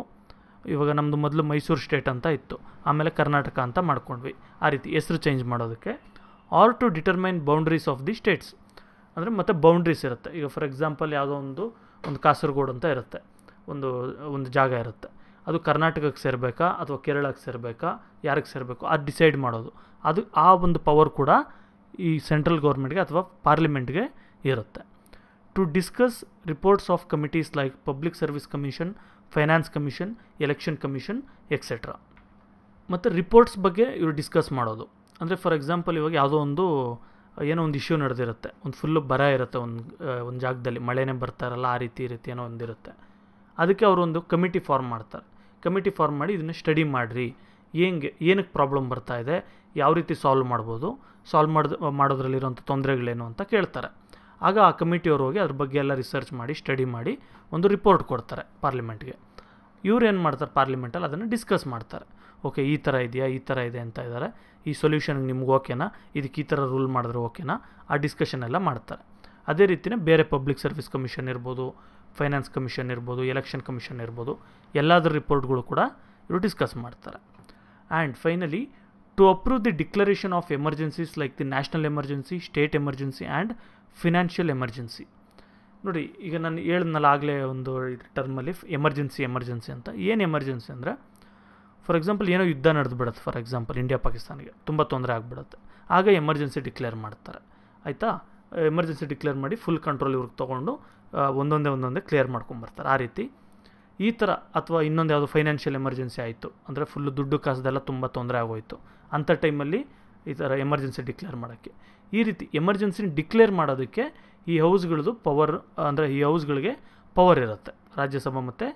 ಇವಾಗ ನಮ್ಮದು ಮೊದಲು ಮೈಸೂರು ಸ್ಟೇಟ್ ಅಂತ ಇತ್ತು ಆಮೇಲೆ ಕರ್ನಾಟಕ ಅಂತ ಮಾಡ್ಕೊಂಡ್ವಿ ಆ ರೀತಿ ಹೆಸರು ಚೇಂಜ್ ಮಾಡೋದಕ್ಕೆ or to determine boundaries of the states ಅಂದರೆ ಮತ್ತು ಬೌಂಡ್ರೀಸ್ ಇರುತ್ತೆ ಈಗ ಫಾರ್ ಎಕ್ಸಾಂಪಲ್ ಯಾವುದೋ ಒಂದು ಒಂದು ಕಾಸರಗೋಡು ಅಂತ ಇರುತ್ತೆ ಒಂದು ಒಂದು ಜಾಗ ಇರುತ್ತೆ ಅದು ಕರ್ನಾಟಕಕ್ಕೆ ಸೇರಬೇಕಾ ಅಥವಾ ಕೇರಳಕ್ಕೆ ಸೇರಬೇಕಾ ಯಾರಿಗೆ ಸೇರಬೇಕು ಅದು ಡಿಸೈಡ್ ಮಾಡೋದು ಅದು ಆ ಒಂದು ಪವರ್ ಕೂಡ ಈ ಸೆಂಟ್ರಲ್ ಗೌರ್ಮೆಂಟ್ಗೆ ಅಥವಾ ಪಾರ್ಲಿಮೆಂಟ್ಗೆ ಇರುತ್ತೆ to discuss reports of committees like public service commission finance commission election commission etcetera ಮತ್ತು ರಿಪೋರ್ಟ್ಸ್ ಬಗ್ಗೆ ಇವರು ಡಿಸ್ಕಸ್ ಮಾಡೋದು ಅಂದರೆ ಫಾರ್ ಎಕ್ಸಾಂಪಲ್ ಇವಾಗ ಯಾವುದೋ ಒಂದು ಏನೋ ಒಂದು ಇಶ್ಯೂ ನಡೆದಿರುತ್ತೆ ಒಂದು ಫುಲ್ಲು ಬರ ಇರುತ್ತೆ ಒಂದು ಒಂದು ಜಾಗದಲ್ಲಿ ಮಳೆನೇ ಬರ್ತಾರಲ್ಲ ಆ ರೀತಿ ರೀತಿ ಏನೋ ಒಂದಿರುತ್ತೆ ಅದಕ್ಕೆ ಅವರು ಒಂದು ಕಮಿಟಿ ಫಾರ್ಮ್ ಮಾಡ್ತಾರೆ ಕಮಿಟಿ ಫಾರ್ಮ್ ಮಾಡಿ ಇದನ್ನು ಸ್ಟಡಿ ಮಾಡಿರಿ ಹೆಂಗೆ ಏನಕ್ಕೆ ಪ್ರಾಬ್ಲಮ್ ಬರ್ತಾ ಇದೆ ಯಾವ ರೀತಿ ಸಾಲ್ವ್ ಮಾಡ್ಬೋದು ಸಾಲ್ವ್ ಮಾಡಿದ ಮಾಡೋದ್ರಲ್ಲಿರೋಂಥ ತೊಂದರೆಗಳೇನು ಅಂತ ಕೇಳ್ತಾರೆ ಆಗ ಆ ಕಮಿಟಿಯವ್ರು ಹೋಗಿ ಅದ್ರ ಬಗ್ಗೆ ಎಲ್ಲ ರಿಸರ್ಚ್ ಮಾಡಿ ಸ್ಟಡಿ ಮಾಡಿ ಒಂದು ರಿಪೋರ್ಟ್ ಕೊಡ್ತಾರೆ ಪಾರ್ಲಿಮೆಂಟ್ಗೆ ಇವ್ರು ಏನು ಮಾಡ್ತಾರೆ ಪಾರ್ಲಿಮೆಂಟಲ್ಲಿ ಅದನ್ನು ಡಿಸ್ಕಸ್ ಮಾಡ್ತಾರೆ ಓಕೆ ಈ ಥರ ಇದೆಯಾ ಈ ಥರ ಇದೆ ಅಂತ ಇದ್ದಾರೆ ಈ ಸೊಲ್ಯೂಷನ್ಗೆ ನಿಮ್ಗೆ ಓಕೆನಾ ಇದಕ್ಕೆ ಈ ಥರ ರೂಲ್ ಮಾಡಿದ್ರೆ ಓಕೆನಾ ಆ ಡಿಸ್ಕಷನ್ ಎಲ್ಲ ಮಾಡ್ತಾರೆ ಅದೇ ರೀತಿಯೇ ಬೇರೆ ಪಬ್ಲಿಕ್ ಸರ್ವಿಸ್ ಕಮಿಷನ್ ಇರ್ಬೋದು ಫೈನಾನ್ಸ್ ಕಮಿಷನ್ ಇರ್ಬೋದು ಎಲೆಕ್ಷನ್ ಕಮಿಷನ್ ಇರ್ಬೋದು ಎಲ್ಲಾದ್ರ ರಿಪೋರ್ಟ್ಗಳು ಕೂಡ ಇವರು ಡಿಸ್ಕಸ್ ಮಾಡ್ತಾರೆ and finally to approve the declaration of emergencies like the national emergency state emergency and financial emergency ನೋಡಿ ಈಗ ನಾನು ಹೇಳಿದ್ನಲ್ಲ ಆಗಲೇ ಒಂದು ಟರ್ಮಲ್ಲಿ ಎಮರ್ಜೆನ್ಸಿ ಎಮರ್ಜೆನ್ಸಿ ಅಂತ ಏನು ಎಮರ್ಜೆನ್ಸಿ ಅಂದರೆ ಫಾರ್ ಎಕ್ಸಾಂಪಲ್ ಏನೋ ಯುದ್ಧ ಬಿಡುತ್ತೆ ಫಾರ್ ಎಕ್ಸಾಂಪಲ್ ಇಂಡಿಯಾ ಪಾಕಿಸ್ತಾನಿಗೆ ತುಂಬ ತೊಂದರೆ ಆಗಿಬಿಡುತ್ತೆ ಆಗ ಎಮರ್ಜೆನ್ಸಿ ಡಿಕ್ಲೇರ್ ಮಾಡ್ತಾರೆ ಆಯಿತಾ ಎಮರ್ಜೆನ್ಸಿ ಡಿಕ್ಲೇರ್ ಮಾಡಿ ಫುಲ್ ಕಂಟ್ರೋಲ್ ಇವ್ರಿಗೆ ತೊಗೊಂಡು ಒಂದೊಂದೇ ಒಂದೊಂದೇ ಕ್ಲಿಯರ್ ಮಾಡ್ಕೊಂಬರ್ತಾರೆ ಆ ರೀತಿ ಈ ಥರ ಅಥವಾ ಇನ್ನೊಂದು ಯಾವುದೋ ಫೈನಾನ್ಷಿಯಲ್ ಎಮರ್ಜೆನ್ಸಿ ಆಯಿತು ಅಂದರೆ ಫುಲ್ಲು ದುಡ್ಡು ಕಾಸದೆಲ್ಲ ತುಂಬ ತೊಂದರೆ ಆಗೋಯಿತು ಅಂಥ ಟೈಮಲ್ಲಿ ಈ ಥರ ಎಮರ್ಜೆನ್ಸಿ ಡಿಕ್ಲೇರ್ ಮಾಡೋಕ್ಕೆ ಈ ರೀತಿ ಎಮರ್ಜೆನ್ಸಿನ ಡಿಕ್ಲೇರ್ ಮಾಡೋದಕ್ಕೆ ಈ ಹೌಸ್ಗಳದು ಪವರ್ ಅಂದರೆ ಈ ಹೌಸ್ಗಳಿಗೆ ಪವರ್ ಇರುತ್ತೆ ರಾಜ್ಯಸಭಾ ಮತ್ತು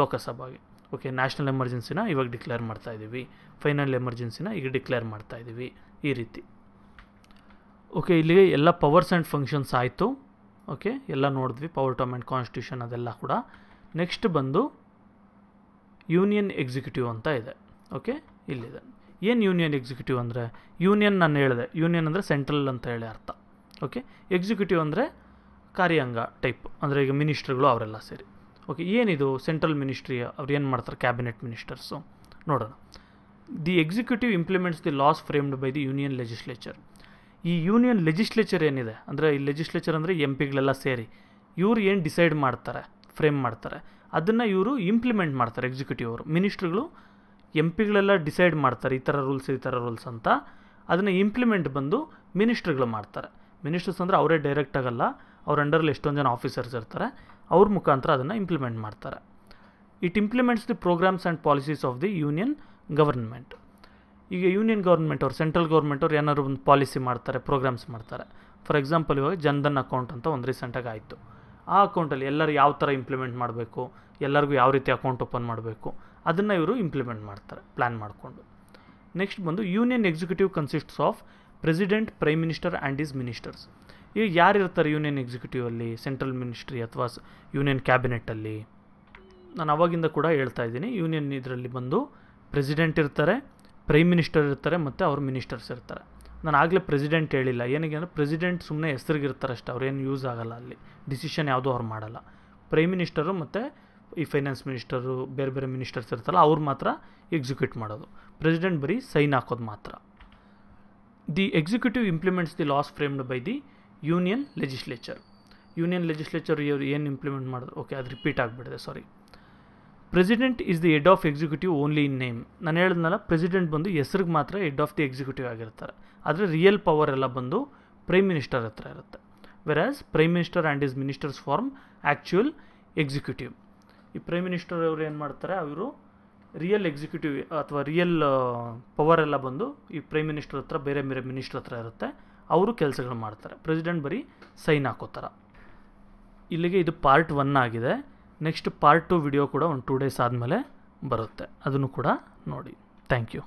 ಲೋಕಸಭಾಗೆ ಓಕೆ ನ್ಯಾಷನಲ್ ಎಮರ್ಜೆನ್ಸಿನ ಇವಾಗ ಡಿಕ್ಲೇರ್ ಮಾಡ್ತಾ ಇದ್ದೀವಿ ಫೈನಲ್ ಎಮರ್ಜೆನ್ಸಿನ ಈಗ ಡಿಕ್ಲೇರ್ ಮಾಡ್ತಾ ಇದ್ದೀವಿ ಈ ರೀತಿ ಓಕೆ ಇಲ್ಲಿಗೆ ಎಲ್ಲ ಪವರ್ಸ್ ಆ್ಯಂಡ್ ಫಂಕ್ಷನ್ಸ್ ಆಯಿತು ಓಕೆ ಎಲ್ಲ ನೋಡಿದ್ವಿ ಪವರ್ ಟಮ್ ಆ್ಯಂಡ್ ಕಾನ್ಸ್ಟಿಟ್ಯೂಷನ್ ಅದೆಲ್ಲ ಕೂಡ ನೆಕ್ಸ್ಟ್ ಬಂದು ಯೂನಿಯನ್ ಎಕ್ಸಿಕ್ಯೂಟಿವ್ ಅಂತ ಇದೆ ಓಕೆ ಇಲ್ಲಿದೆ ಏನು ಯೂನಿಯನ್ ಎಕ್ಸಿಕ್ಯೂಟಿವ್ ಅಂದರೆ ಯೂನಿಯನ್ ನಾನು ಹೇಳಿದೆ ಯೂನಿಯನ್ ಅಂದರೆ ಸೆಂಟ್ರಲ್ ಅಂತ ಹೇಳಿ ಅರ್ಥ ಓಕೆ ಎಕ್ಸಿಕ್ಯೂಟಿವ್ ಅಂದರೆ ಕಾರ್ಯಾಂಗ ಟೈಪ್ ಅಂದರೆ ಈಗ ಮಿನಿಸ್ಟ್ರುಗಳು ಅವರೆಲ್ಲ ಸೇರಿ ಓಕೆ ಏನಿದು ಸೆಂಟ್ರಲ್ ಮಿನಿಸ್ಟ್ರಿ ಅವ್ರು ಏನು ಮಾಡ್ತಾರೆ ಕ್ಯಾಬಿನೆಟ್ ಮಿನಿಸ್ಟರ್ಸು ನೋಡೋಣ the executive implements the laws framed by the union legislature ಈ ಯೂನಿಯನ್ ಲೆಜಿಸ್ಲೇಚರ್ ಏನಿದೆ ಅಂದರೆ ಈ ಲೆಜಿಸ್ಲೇಚರ್ ಅಂದರೆ ಎಂ ಪಿಗಳೆಲ್ಲ ಸೇರಿ ಇವ್ರು ಏನು ಡಿಸೈಡ್ ಮಾಡ್ತಾರೆ ಫ್ರೇಮ್ ಮಾಡ್ತಾರೆ ಅದನ್ನು ಇವರು ಇಂಪ್ಲಿಮೆಂಟ್ ಮಾಡ್ತಾರೆ ಎಕ್ಸಿಕ್ಯೂಟಿವ್ ಅವರು ಮಿನಿಸ್ಟ್ರುಗಳು ಎಂ ಪಿಗಳೆಲ್ಲ ಡಿಸೈಡ್ ಮಾಡ್ತಾರೆ ಈ ಥರ ರೂಲ್ಸ್ ಈ ಥರ ರೂಲ್ಸ್ ಅಂತ ಅದನ್ನು ಇಂಪ್ಲಿಮೆಂಟ್ ಬಂದು ಮಿನಿಸ್ಟ್ರುಗಳು ಮಾಡ್ತಾರೆ ಮಿನಿಸ್ಟರ್ಸ್ ಅಂದರೆ ಅವರೇ ಡೈರೆಕ್ಟ್ ಆಗಲ್ಲ ಅವ್ರ ಅಂಡರಲ್ಲಿ ಎಷ್ಟೊಂದು ಜನ ಆಫೀಸರ್ಸ್ ಇರ್ತಾರೆ ಅವ್ರ ಮುಖಾಂತರ ಅದನ್ನು ಇಂಪ್ಲಿಮೆಂಟ್ ಮಾಡ್ತಾರೆ it implements the programs and policies of the union government ಈಗ ಯೂನಿಯನ್ ಗೌರ್ಮೆಂಟ್ ಅವ್ರು ಸೆಂಟ್ರಲ್ ಗೌರ್ಮೆಂಟ್ ಅವ್ರು ಏನಾದ್ರು ಒಂದು ಪಾಲಿಸಿ ಮಾಡ್ತಾರೆ ಪ್ರೋಗ್ರಾಮ್ಸ್ ಮಾಡ್ತಾರೆ ಫಾರ್ ಎಕ್ಸಾಂಪಲ್ ಇವಾಗ ಜನ್ಧನ್ ಅಕೌಂಟ್ ಅಂತ ಒಂದು ರೀಸೆಂಟಾಗಿ ಆಯಿತು ಆ ಅಕೌಂಟಲ್ಲಿ ಎಲ್ಲರೂ ಯಾವ ಥರ ಇಂಪ್ಲಿಮೆಂಟ್ ಮಾಡಬೇಕು ಎಲ್ಲರಿಗೂ ಯಾವ ರೀತಿ ಅಕೌಂಟ್ ಓಪನ್ ಮಾಡಬೇಕು ಅದನ್ನು ಇವರು ಇಂಪ್ಲಿಮೆಂಟ್ ಮಾಡ್ತಾರೆ ಪ್ಲ್ಯಾನ್ ಮಾಡಿಕೊಂಡು ನೆಕ್ಸ್ಟ್ ಬಂದು union executive consists of president prime minister and his ministers ಈಗ ಯಾರು ಇರ್ತಾರೆ ಯೂನಿಯನ್ ಎಕ್ಸಿಕ್ಯೂಟಿವಲ್ಲಿ ಸೆಂಟ್ರಲ್ ಮಿನಿಸ್ಟ್ರಿ ಅಥವಾ ಯೂನಿಯನ್ ಕ್ಯಾಬಿನೆಟ್ಟಲ್ಲಿ ನಾನು ಅವಾಗಿಂದ ಕೂಡ ಹೇಳ್ತಾ ಇದ್ದೀನಿ ಯೂನಿಯನ್ ಇದರಲ್ಲಿ ಬಂದು ಪ್ರೆಸಿಡೆಂಟ್ ಇರ್ತಾರೆ ಪ್ರೈಮ್ ಮಿನಿಸ್ಟರ್ ಇರ್ತಾರೆ ಮತ್ತು ಅವ್ರ ಮಿನಿಸ್ಟರ್ಸ್ ಇರ್ತಾರೆ ನಾನು ಆಗಲೇ ಪ್ರೆಸಿಡೆಂಟ್ ಹೇಳಿಲ್ಲ ಏನಕ್ಕೆ ಅಂದರೆ ಪ್ರೆಸಿಡೆಂಟ್ ಸುಮ್ಮನೆ ಹೆಸರಿಗಿರ್ತಾರೆ ಅಷ್ಟೇ ಏನು ಯೂಸ್ ಆಗೋಲ್ಲ ಅಲ್ಲಿ ಡಿಸಿಷನ್ ಯಾವುದೂ ಅವ್ರು ಮಾಡಲ್ಲ ಪ್ರೈಮ್ ಮಿನಿಸ್ಟರು ಮತ್ತು ಈ ಫೈನಾನ್ಸ್ ಮಿನಿಸ್ಟರು ಬೇರೆ ಬೇರೆ ಮಿನಿಸ್ಟರ್ಸ್ ಇರ್ತಾರಲ್ಲ ಅವ್ರು ಮಾತ್ರ ಎಕ್ಸಿಕ್ಯೂಟ್ ಮಾಡೋದು ಪ್ರೆಸಿಡೆಂಟ್ ಬರೀ ಸೈನ್ ಹಾಕೋದು ಮಾತ್ರ the executive implements the laws framed by the union legislature union legislature ಇವರು ಏನು ಇಂಪ್ಲಿಮೆಂಟ್ ಮಾಡಿದ್ರು ಓಕೆ ಅದು ರಿಪೀಟ್ ಆಗಿಬಿಡಿದೆ sorry president is the head of executive only in name ನಾನು ಹೇಳಿದ್ನಲ್ಲ ಪ್ರೆಸಿಡೆಂಟ್ ಬಂದು ಹೆಸ್ರಿಗೆ ಮಾತ್ರ ಹೆಡ್ ಆಫ್ ದಿ ಎಕ್ಸಿಕ್ಯೂಟಿವ್ ಆಗಿರ್ತಾರೆ ಆದರೆ ರಿಯಲ್ ಪವರ್ ಎಲ್ಲ ಬಂದು ಪ್ರೈಮ್ ಮಿನಿಸ್ಟರ್ ಹತ್ರ ಇರುತ್ತೆ where as prime minister and his ministers form actual executive ಈ ಪ್ರೈಮ್ ಮಿನಿಸ್ಟರ್ ಅವರು ಏನು ಮಾಡ್ತಾರೆ ಅವರು ರಿಯಲ್ ಎಕ್ಸಿಕ್ಯೂಟಿವ್ ಅಥವಾ ರಿಯಲ್ ಪವರ್ ಎಲ್ಲ ಬಂದು ಈ ಪ್ರೈಮ್ ಮಿನಿಸ್ಟರ್ ಹತ್ರ ಬೇರೆ ಬೇರೆ ಮಿನಿಸ್ಟರ್ ಹತ್ರ ಇರುತ್ತೆ ಅವರು ಕೆಲಸಗಳು ಮಾಡ್ತಾರೆ ಪ್ರೆಸಿಡೆಂಟ್ ಬರೀ ಸೈನ್ ಹಾಕೋತಾರೆ ಇಲ್ಲಿಗೆ ಇದು ಪಾರ್ಟ್ ಒನ್ ಆಗಿದೆ ನೆಕ್ಸ್ಟ್ ಪಾರ್ಟ್ ಟು ವಿಡಿಯೋ ಕೂಡ ಒಂದು ಟೂ ಡೇಸ್ ಆದಮೇಲೆ ಬರುತ್ತೆ ಅದನ್ನು ಕೂಡ ನೋಡಿ ಥ್ಯಾಂಕ್ ಯು